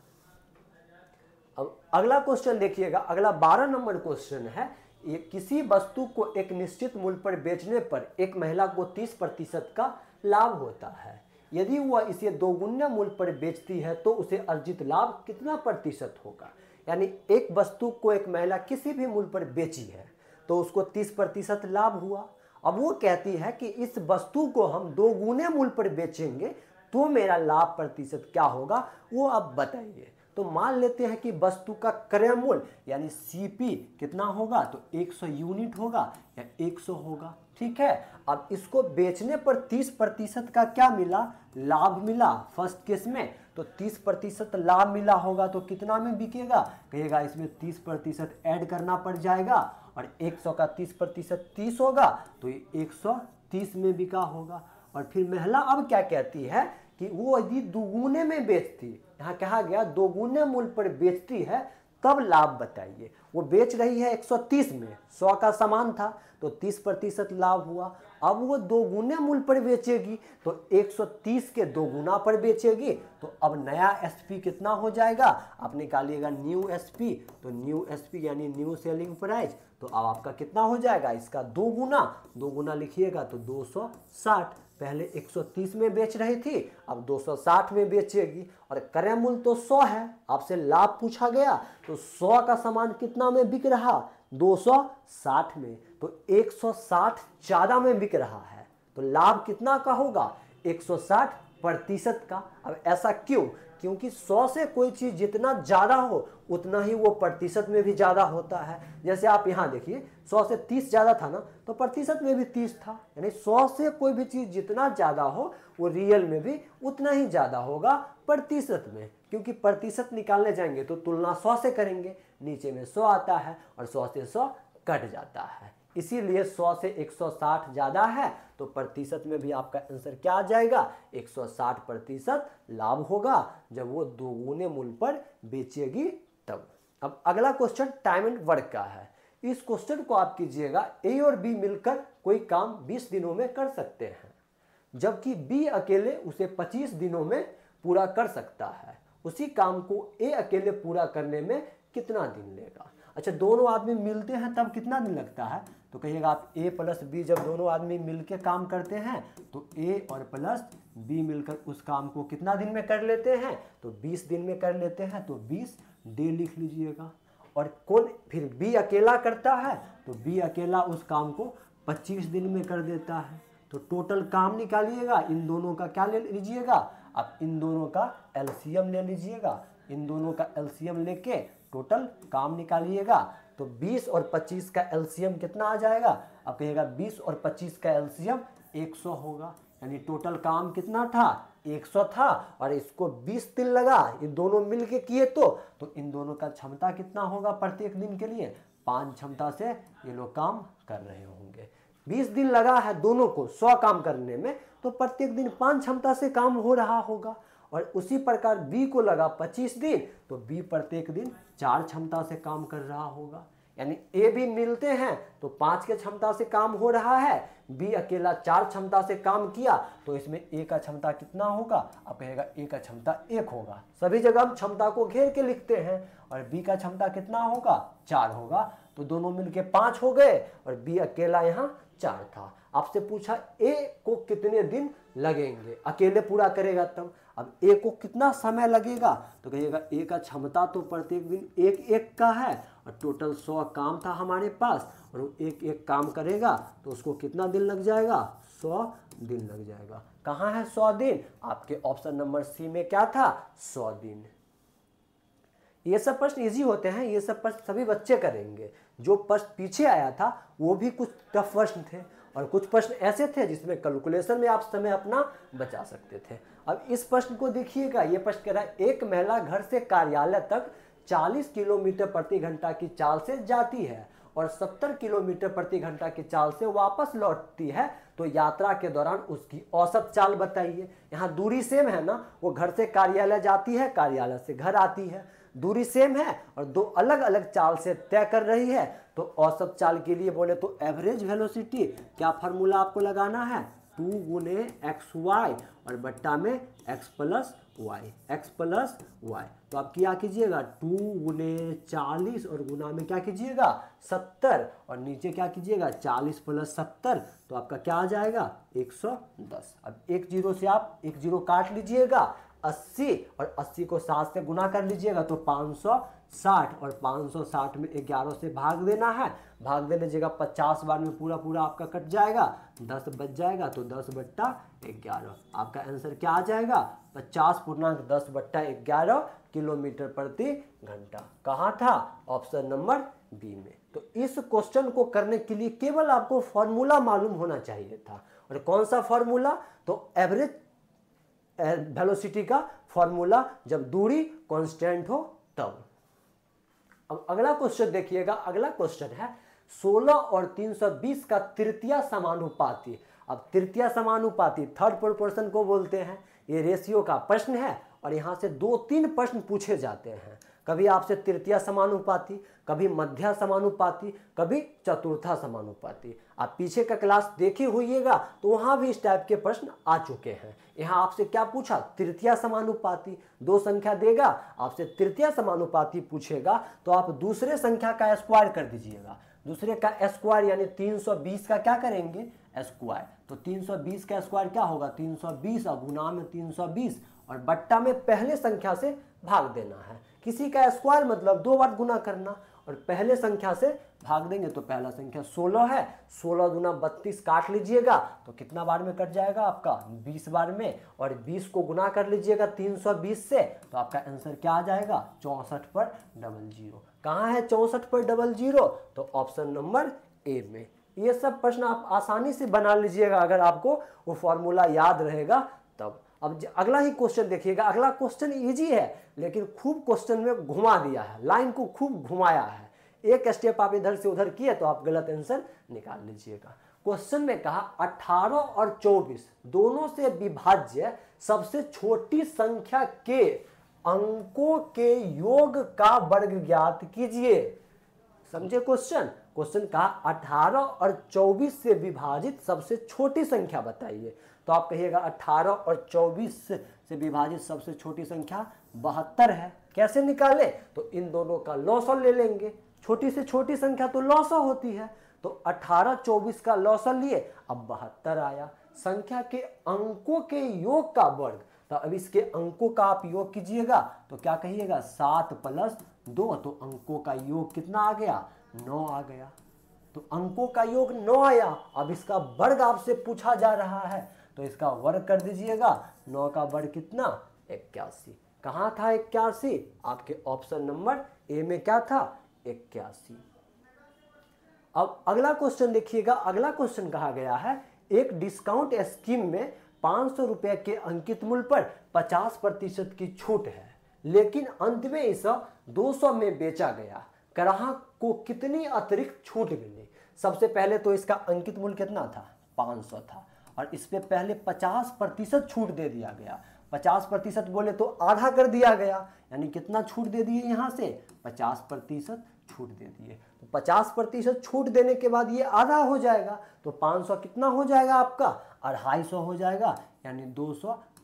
अब अगला क्वेश्चन देखिएगा अगला बारह नंबर क्वेश्चन है ये किसी वस्तु को एक निश्चित मूल्य पर बेचने पर एक महिला को तीस प्रतिशत का लाभ होता है यदि वह इसे दोगुना मूल्य पर बेचती है तो उसे अर्जित लाभ कितना प्रतिशत होगा यानी एक वस्तु को एक महिला किसी भी मूल्य पर बेची है तो उसको तीस प्रतिशत लाभ हुआ अब वो कहती है कि इस वस्तु को हम दोगुने मूल्य पर बेचेंगे तो मेरा लाभ प्रतिशत क्या होगा वो आप बताइए तो मान लेते हैं कि वस्तु का क्रय मूल्य यानी सीपी कितना होगा तो 100 यूनिट होगा या 100 होगा ठीक है अब इसको बेचने पर 30 प्रतिशत का क्या मिला लाभ मिला फर्स्ट केस में तो 30 प्रतिशत लाभ मिला होगा तो कितना में बिकेगा कहेगा इसमें 30 प्रतिशत एड करना पड़ जाएगा और 100 का 30 प्रतिशत तीस होगा तो ये 130 में बिका होगा और फिर महिला अब क्या कहती है कि वो यदि दुगुने में बेचती यहाँ कहा गया दोगुने मूल्य पर बेचती है तब लाभ बताइए वो बेच रही है 130 में 100 का सामान था तो 30 प्रतिशत लाभ हुआ अब वो दो गुने मूल्य पर बेचेगी तो 130 के दो गुना पर बेचेगी तो अब नया एसपी कितना हो जाएगा आप निकालिएगा न्यू एसपी तो न्यू एसपी यानी न्यू सेलिंग प्राइस तो अब आपका कितना हो जाएगा इसका दो गुना दो गुना लिखिएगा तो 260 पहले 130 में बेच रही थी अब 260 में बेचेगी और क्रय मूल्य तो 100 है आपसे लाभ पूछा गया तो 100 का सामान कितना में बिक रहा 260 में तो 160 ज़्यादा में बिक रहा है तो लाभ कितना का होगा 160 प्रतिशत का अब ऐसा क्यों क्योंकि 100 से कोई चीज़ जितना ज़्यादा हो उतना ही वो प्रतिशत में भी ज़्यादा होता है जैसे आप यहां देखिए 100 से 30 ज़्यादा था ना तो प्रतिशत में भी 30 था यानी 100 से कोई भी चीज़ जितना ज़्यादा हो वो रियल में भी उतना ही ज़्यादा होगा प्रतिशत में क्योंकि प्रतिशत निकालने जाएंगे तो तुलना सौ से करेंगे नीचे में सौ आता है और सौ से सौ कट जाता है इसीलिए सौ से एक ज़्यादा है तो प्रतिशत में भी आपका आंसर क्या आ जाएगा 160 प्रतिशत लाभ होगा जब वो दोगुने मूल पर बेचेगी तब अब अगला क्वेश्चन टाइम एंड वर्क का है इस क्वेश्चन को आप कीजिएगा ए और बी मिलकर कोई काम 20 दिनों में कर सकते हैं जबकि बी अकेले उसे 25 दिनों में पूरा कर सकता है उसी काम को ए अकेले पूरा करने में कितना दिन लेगा अच्छा दोनों आदमी मिलते हैं तब कितना दिन लगता है तो कहिएगा आप ए प्लस बी जब दोनों आदमी मिलकर काम करते हैं तो ए और प्लस बी मिलकर उस काम को कितना दिन में कर लेते हैं तो 20 दिन में कर लेते हैं तो 20 डे लिख लीजिएगा और कौन फिर बी अकेला करता है तो बी अकेला उस काम को 25 दिन में कर देता है तो टोटल काम निकालिएगा इन दोनों का क्या ले लीजिएगा आप इन दोनों का एल्शियम ले लीजिएगा इन दोनों का एल्शियम लेके टोटल काम निकालिएगा तो 20 और 25 का एल्सियम कितना आ जाएगा अब कहेगा 20 और 25 का एल्सियम 100 होगा यानी टोटल काम कितना था 100 था और इसको 20 दिन लगा इन दोनों मिल के किए तो तो इन दोनों का क्षमता कितना होगा प्रत्येक दिन के लिए पाँच क्षमता से ये लोग काम कर रहे होंगे 20 दिन लगा है दोनों को 100 काम करने में तो प्रत्येक दिन पाँच क्षमता से काम हो रहा होगा और उसी प्रकार बी को लगा 25 दिन तो बी प्रत्येक दिन चार क्षमता से काम कर रहा होगा यानी ए भी मिलते हैं तो पांच के क्षमता से काम हो रहा है बी अकेला चार क्षमता से काम किया तो इसमें ए का क्षमता कितना होगा अब कहेगा ए का क्षमता एक होगा सभी जगह हम क्षमता को घेर के लिखते हैं और बी का क्षमता कितना होगा चार होगा तो दोनों मिलके पांच हो गए और बी अकेला यहाँ चार था आपसे पूछा ए को कितने दिन लगेंगे अकेले पूरा करेगा तब अब ए को कितना समय लगेगा तो कहिएगा ए का क्षमता तो प्रत्येक दिन एक एक का है और टोटल सौ काम था हमारे पास और वो एक एक काम करेगा तो उसको कितना दिन लग जाएगा सौ दिन लग जाएगा कहाँ है सौ दिन आपके ऑप्शन नंबर सी में क्या था सौ दिन ये सब प्रश्न इजी होते हैं ये सब प्रश्न सभी बच्चे करेंगे जो प्रश्न पीछे आया था वो भी कुछ टफ प्रश्न थे और कुछ प्रश्न ऐसे थे जिसमें कैलकुलेशन में आप समय अपना बचा सकते थे अब इस प्रश्न को देखिएगा ये प्रश्न कह रहा है एक महिला घर से कार्यालय तक 40 किलोमीटर प्रति घंटा की चाल से जाती है और 70 किलोमीटर प्रति घंटा की चाल से वापस लौटती है तो यात्रा के दौरान उसकी औसत चाल बताइए यहाँ दूरी सेम है ना वो घर से कार्यालय जाती है कार्यालय से घर आती है दूरी सेम है और दो अलग अलग चाल से तय कर रही है तो औसत चाल के लिए बोले तो एवरेज वेलोसिटी क्या फार्मूला आपको लगाना है टू गुने एक्स वाई और बट्टा में x plus y x plus y तो आप क्या कीजिएगा टू गुने चालीस और गुना में क्या कीजिएगा सत्तर और नीचे क्या कीजिएगा चालीस प्लस सत्तर तो आपका क्या आ जाएगा एक सौ दस अब एक जीरो से आप एक जीरो काट लीजिएगा अस्सी और अस्सी को सात से गुना कर लीजिएगा तो पाँच सौ साठ और पाँच सौ साठ में ग्यारह से भाग देना है भाग देने जगह पचास बार में पूरा पूरा आपका कट जाएगा दस बच जाएगा तो दस बट्टा ग्यारह आपका आंसर क्या आ जाएगा पचास पूर्णांक दस बट्टा ग्यारह किलोमीटर प्रति घंटा कहाँ था ऑप्शन नंबर बी में तो इस क्वेश्चन को करने के लिए केवल आपको फॉर्मूला मालूम होना चाहिए था और कौन सा फॉर्मूला तो एवरेज वेलोसिटी का फॉर्मूला जब दूरी कांस्टेंट हो तब अब अगला क्वेश्चन देखिएगा अगला क्वेश्चन है 16 और 320 का तृतीय समानुपाती अब तृतीय समानुपाती थर्ड प्रोपोर्शन को बोलते हैं ये रेशियो का प्रश्न है और यहाँ से दो तीन प्रश्न पूछे जाते हैं कभी आपसे तृतीय समानुपाती कभी मध्या समानुपाति कभी चतुर्था समानुपाति आप पीछे का क्लास देखे हुईगा तो वहाँ भी इस टाइप के प्रश्न आ चुके हैं यहाँ आपसे क्या पूछा तृतीय समानुपाति दो संख्या देगा आपसे तृतीय समानुपाति पूछेगा तो आप दूसरे संख्या का स्क्वायर कर दीजिएगा दूसरे का स्क्वायर यानी 320 का क्या करेंगे स्क्वायर तो 320 का स्क्वायर क्या होगा 320 और गुना में 320 और बट्टा में पहले संख्या से भाग देना है किसी का स्क्वायर मतलब दो बार गुना करना और पहले संख्या से भाग देंगे तो पहला संख्या 16 है 16 गुना बत्तीस काट लीजिएगा तो कितना बार में कट जाएगा आपका 20 बार में और 20 को गुना कर लीजिएगा 320 से तो आपका आंसर क्या आ जाएगा चौंसठ पर डबल जीरो कहाँ है चौंसठ पर डबल जीरो तो ऑप्शन नंबर ए में ये सब प्रश्न आप आसानी से बना लीजिएगा अगर आपको वो फॉर्मूला याद रहेगा तब अब अगला ही क्वेश्चन देखिएगा अगला क्वेश्चन इजी है लेकिन खूब क्वेश्चन में घुमा दिया है लाइन को खूब घुमाया है एक स्टेप आप इधर से उधर किए तो आप गलत आंसर निकाल लीजिएगा क्वेश्चन में कहा 18 और 24 दोनों से विभाज्य सबसे छोटी संख्या के अंकों के योग का वर्ग ज्ञात कीजिए समझे क्वेश्चन क्वेश्चन कहा 18 और 24 से विभाजित सबसे छोटी संख्या बताइए तो आप कहिएगा 18 और 24 से विभाजित सबसे छोटी संख्या बहत्तर है कैसे निकाले तो इन दोनों का लौसौ ले लेंगे छोटी से छोटी संख्या तो लौसौ होती है तो 18 24 का लौसौ लिए अब बहत्तर आया संख्या के अंकों के योग का वर्ग तो अब इसके अंकों का आप योग कीजिएगा तो क्या कहिएगा सात प्लस दो तो अंकों का योग कितना आ गया नौ आ गया तो अंकों का योग नौ आया अब इसका वर्ग आपसे पूछा जा रहा है तो इसका वर्ग कर दीजिएगा नौ का वर्ग कितना इक्यासी कहाँ था इक्यासी आपके ऑप्शन नंबर ए में क्या था इक्यासी अब अगला क्वेश्चन देखिएगा अगला क्वेश्चन कहा गया है एक डिस्काउंट स्कीम में पाँच सौ रुपये के अंकित मूल्य पर पचास प्रतिशत की छूट है लेकिन अंत में इसे दो सौ में बेचा गया ग्राहक को कितनी अतिरिक्त छूट मिली सबसे पहले तो इसका अंकित मूल्य कितना था सौ था और इस पर पहले 50 प्रतिशत छूट दे दिया गया 50 प्रतिशत बोले तो आधा कर दिया गया यानी कितना छूट दे दिए यहाँ से 50 प्रतिशत छूट दे दिए तो 50 प्रतिशत छूट देने के बाद ये आधा हो जाएगा तो 500 कितना हो जाएगा आपका अढ़ाई सौ हो जाएगा यानी दो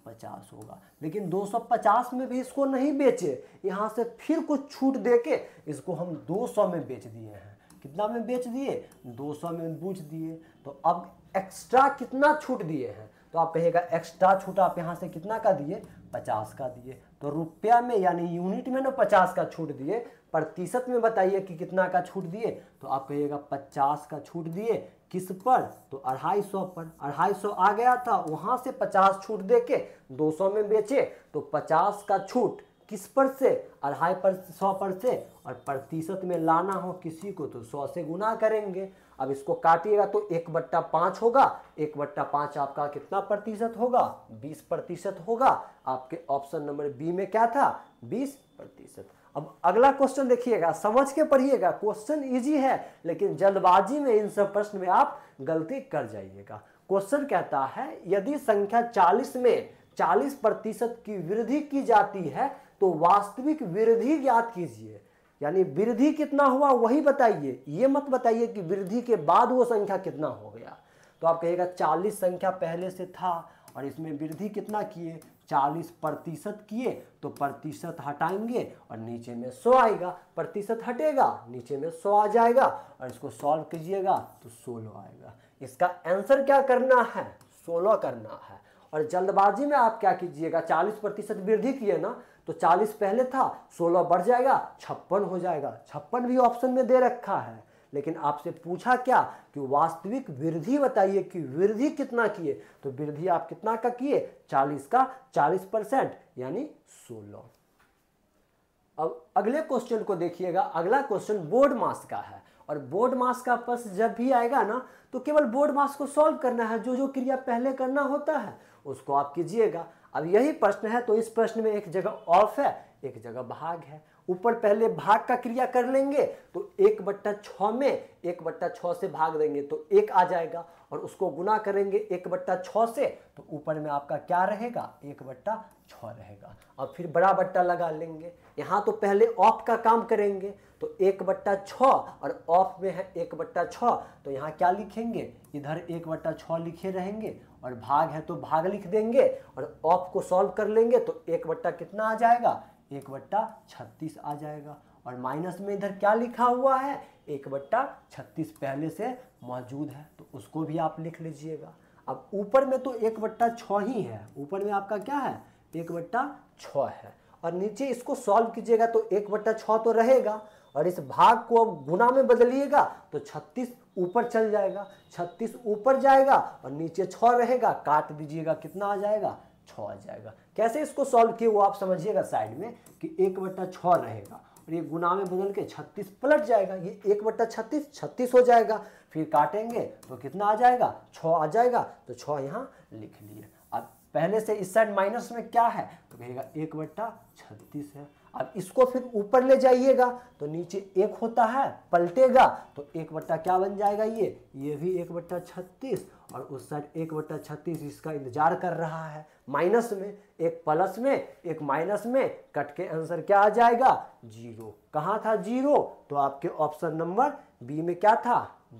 पचास होगा लेकिन 250 में भी इसको नहीं बेचे यहाँ से फिर कुछ छूट दे के इसको हम 200 में बेच दिए हैं कितना में बेच दिए 200 में बूझ दिए तो अब एक्स्ट्रा कितना छूट दिए हैं तो आप कहेगा एक्स्ट्रा छूट आप यहाँ से कितना का दिए पचास का दिए तो रुपया में यानी यूनिट में ना पचास का छूट दिए प्रतिशत में बताइए कि कितना का छूट दिए तो आप कहिएगा पचास का छूट दिए किस पर तो अढ़ाई सौ पर अढ़ाई सौ आ गया था वहाँ से पचास छूट दे के दो सौ में बेचे तो पचास का छूट किस पर से अढ़ाई पर सौ पर से और प्रतिशत में लाना हो किसी को तो सौ से गुना करेंगे अब इसको काटिएगा तो एक बट्टा पांच होगा एक बट्टा पांच आपका कितना प्रतिशत होगा बीस प्रतिशत होगा आपके ऑप्शन नंबर बी में क्या था बीस प्रतिशत अब अगला क्वेश्चन देखिएगा समझ के पढ़िएगा क्वेश्चन इजी है लेकिन जल्दबाजी में इन सब प्रश्न में आप गलती कर जाइएगा क्वेश्चन कहता है यदि संख्या 40 में 40 प्रतिशत की वृद्धि की जाती है तो वास्तविक वृद्धि ज्ञात कीजिए यानी वृद्धि कितना हुआ वही बताइए ये मत बताइए कि वृद्धि के बाद वो संख्या कितना हो गया तो आप कहिएगा चालीस संख्या पहले से था और इसमें वृद्धि कितना किए चालीस प्रतिशत किए तो प्रतिशत हटाएंगे और नीचे में सौ आएगा प्रतिशत हटेगा नीचे में सौ आ जाएगा और इसको सॉल्व कीजिएगा तो सोलह आएगा इसका आंसर क्या करना है सोलह करना है और जल्दबाजी में आप क्या कीजिएगा चालीस प्रतिशत वृद्धि किए ना तो 40 पहले था 16 बढ़ जाएगा छप्पन हो जाएगा छप्पन भी ऑप्शन में दे रखा है लेकिन आपसे पूछा क्या कि वास्तविक वृद्धि बताइए कि वृद्धि कितना किए तो वृद्धि आप कितना का किए 40 का 40 परसेंट यानी 16 अब अगले क्वेश्चन को देखिएगा अगला क्वेश्चन बोर्ड मास का है और बोर्ड मास का प्रश्न जब भी आएगा ना तो केवल बोर्ड मास को सॉल्व करना है जो जो क्रिया पहले करना होता है उसको आप कीजिएगा अब यही प्रश्न है तो इस प्रश्न में एक जगह ऑफ है एक जगह भाग है ऊपर पहले भाग का क्रिया कर लेंगे तो एक बट्टा छ में एक बट्टा छ से भाग देंगे तो एक आ जाएगा और उसको गुना करेंगे एक बट्टा छ से तो ऊपर में आपका क्या रहेगा एक बट्टा छ रहेगा और फिर बड़ा बट्टा लगा लेंगे यहाँ तो पहले ऑफ का काम करेंगे तो एक बट्टा छ और ऑफ में है एक बट्टा छ तो यहाँ क्या लिखेंगे इधर एक बट्टा छ लिखे रहेंगे और भाग है तो भाग लिख देंगे और ऑफ को सॉल्व कर लेंगे तो एक बट्टा कितना आ जाएगा एक बट्टा छत्तीस आ जाएगा और माइनस में इधर क्या लिखा हुआ है एक बट्टा छत्तीस पहले से मौजूद है तो उसको भी आप लिख लीजिएगा अब ऊपर में तो एक बट्टा छ ही है ऊपर में आपका क्या है एक बट्टा छ है और नीचे इसको सॉल्व कीजिएगा तो एक बट्टा छ तो रहेगा और इस भाग को अब गुना में बदलिएगा तो छत्तीस ऊपर चल जाएगा छत्तीस ऊपर जाएगा और नीचे छ रहेगा काट दीजिएगा कितना आ जाएगा छ आ जाएगा कैसे इसको सॉल्व किए वो आप समझिएगा साइड में कि एक बट्टा छ रहेगा और ये गुना में बदल के छत्तीस पलट जाएगा ये एक बट्टा छत्तीस छत्तीस हो जाएगा फिर काटेंगे तो कितना आ जाएगा छ आ जाएगा तो छ यहाँ लिख लिए अब पहले से इस साइड माइनस में क्या है तो कहिएगा एक बट्टा छत्तीस है अब इसको फिर ऊपर ले जाइएगा तो नीचे एक होता है पलटेगा तो एक बट्टा क्या बन जाएगा ये ये भी एक बट्टा छत्तीस और उस साइड एक बट्टा छत्तीस इसका इंतजार कर रहा है माइनस में एक प्लस में एक माइनस में कट के आंसर क्या आ जाएगा जीरो कहाँ था जीरो तो आपके ऑप्शन नंबर बी में क्या था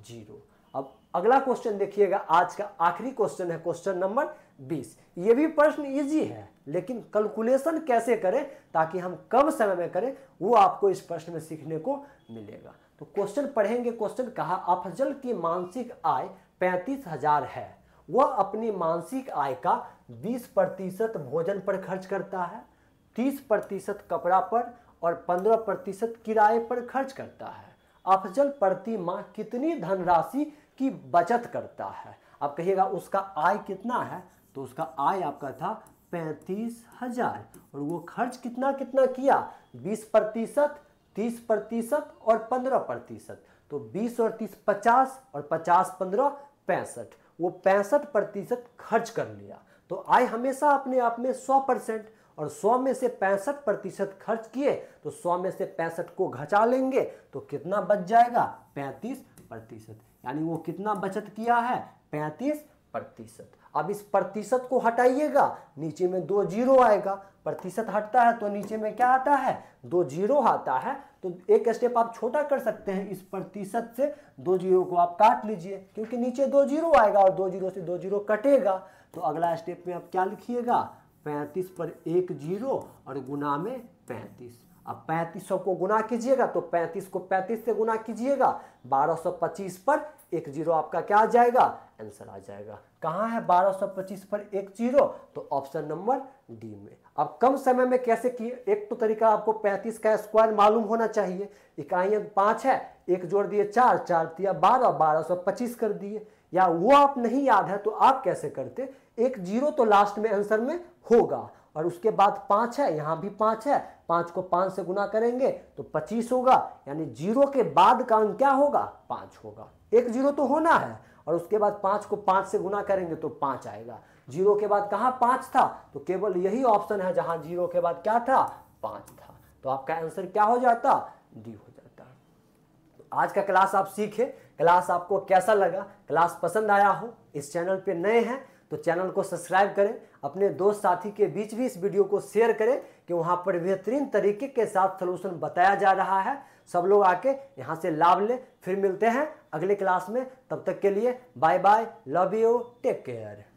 जीरो अब अगला क्वेश्चन देखिएगा आज का आखिरी क्वेश्चन है क्वेश्चन नंबर बीस ये भी प्रश्न इजी है लेकिन कैलकुलेशन कैसे करें ताकि हम कम समय में करें वो आपको इस प्रश्न में सीखने को मिलेगा तो क्वेश्चन पढ़ेंगे क्वेश्चन कहा अफजल की मानसिक आय पैंतीस हजार है वह अपनी मानसिक आय का 20 प्रतिशत भोजन पर खर्च करता है 30 प्रतिशत कपड़ा पर और 15 प्रतिशत किराए पर खर्च करता है अफजल प्रति माह कितनी धनराशि की बचत करता है आप कहिएगा उसका आय कितना है तो उसका आय आपका था पैंतीस हजार और वो खर्च कितना कितना किया बीस प्रतिशत तीस प्रतिशत और पंद्रह प्रतिशत तो बीस और तीस पचास और पचास पंद्रह पैंसठ वो पैंसठ प्रतिशत खर्च कर लिया तो आय हमेशा अपने आप में सौ परसेंट और 100 में से पैंसठ प्रतिशत खर्च किए तो 100 में से पैंसठ को घटा लेंगे तो कितना बच जाएगा 35 प्रतिशत यानी वो कितना बचत किया है 35 प्रतिशत अब इस प्रतिशत को हटाइएगा नीचे में दो जीरो आएगा प्रतिशत हटता है तो नीचे में क्या आता है दो जीरो आता है तो एक स्टेप आप छोटा कर सकते हैं इस प्रतिशत से दो जीरो को आप काट लीजिए क्योंकि नीचे दो जीरो आएगा और दो जीरो से दो जीरो कटेगा तो अगला स्टेप में आप क्या लिखिएगा पैंतीस पर एक जीरो और गुना में पैंतीस अब पैंतीस सौ को गुना कीजिएगा तो पैंतीस को पैंतीस से गुना कीजिएगा बारह सौ पच्चीस पर एक जीरो आपका क्या आ जाएगा आंसर आ जाएगा कहाँ है बारह सौ पच्चीस पर एक जीरो तो ऑप्शन नंबर डी में अब कम समय में कैसे किए एक तो तरीका आपको पैंतीस का स्क्वायर मालूम होना चाहिए इकाई अंक पाँच है एक जोड़ दिए चार चार दिया बारह बारह सौ पच्चीस कर दिए या वो आप नहीं याद है तो आप कैसे करते एक जीरो तो लास्ट में आंसर में होगा और उसके बाद पांच है यहां भी पांच है पांच को पांच से गुना करेंगे तो पच्चीस होगा यानी जीरो के बाद का अंक क्या होगा पांच होगा एक जीरो तो होना है और उसके बाद पांच को पांच से गुना करेंगे तो पांच आएगा जीरो के बाद कहा पांच था तो केवल यही ऑप्शन है जहां जीरो के बाद क्या था पांच था तो आपका आंसर क्या हो जाता डी हो जाता तो आज का क्लास आप सीखे क्लास आपको कैसा लगा क्लास पसंद आया हो इस चैनल पे नए हैं तो चैनल को सब्सक्राइब करें अपने दोस्त साथी के बीच भी इस वीडियो को शेयर करें कि वहाँ पर बेहतरीन तरीके के साथ सोलूशन बताया जा रहा है सब लोग आके यहाँ से लाभ लें फिर मिलते हैं अगले क्लास में तब तक के लिए bye bye love you take care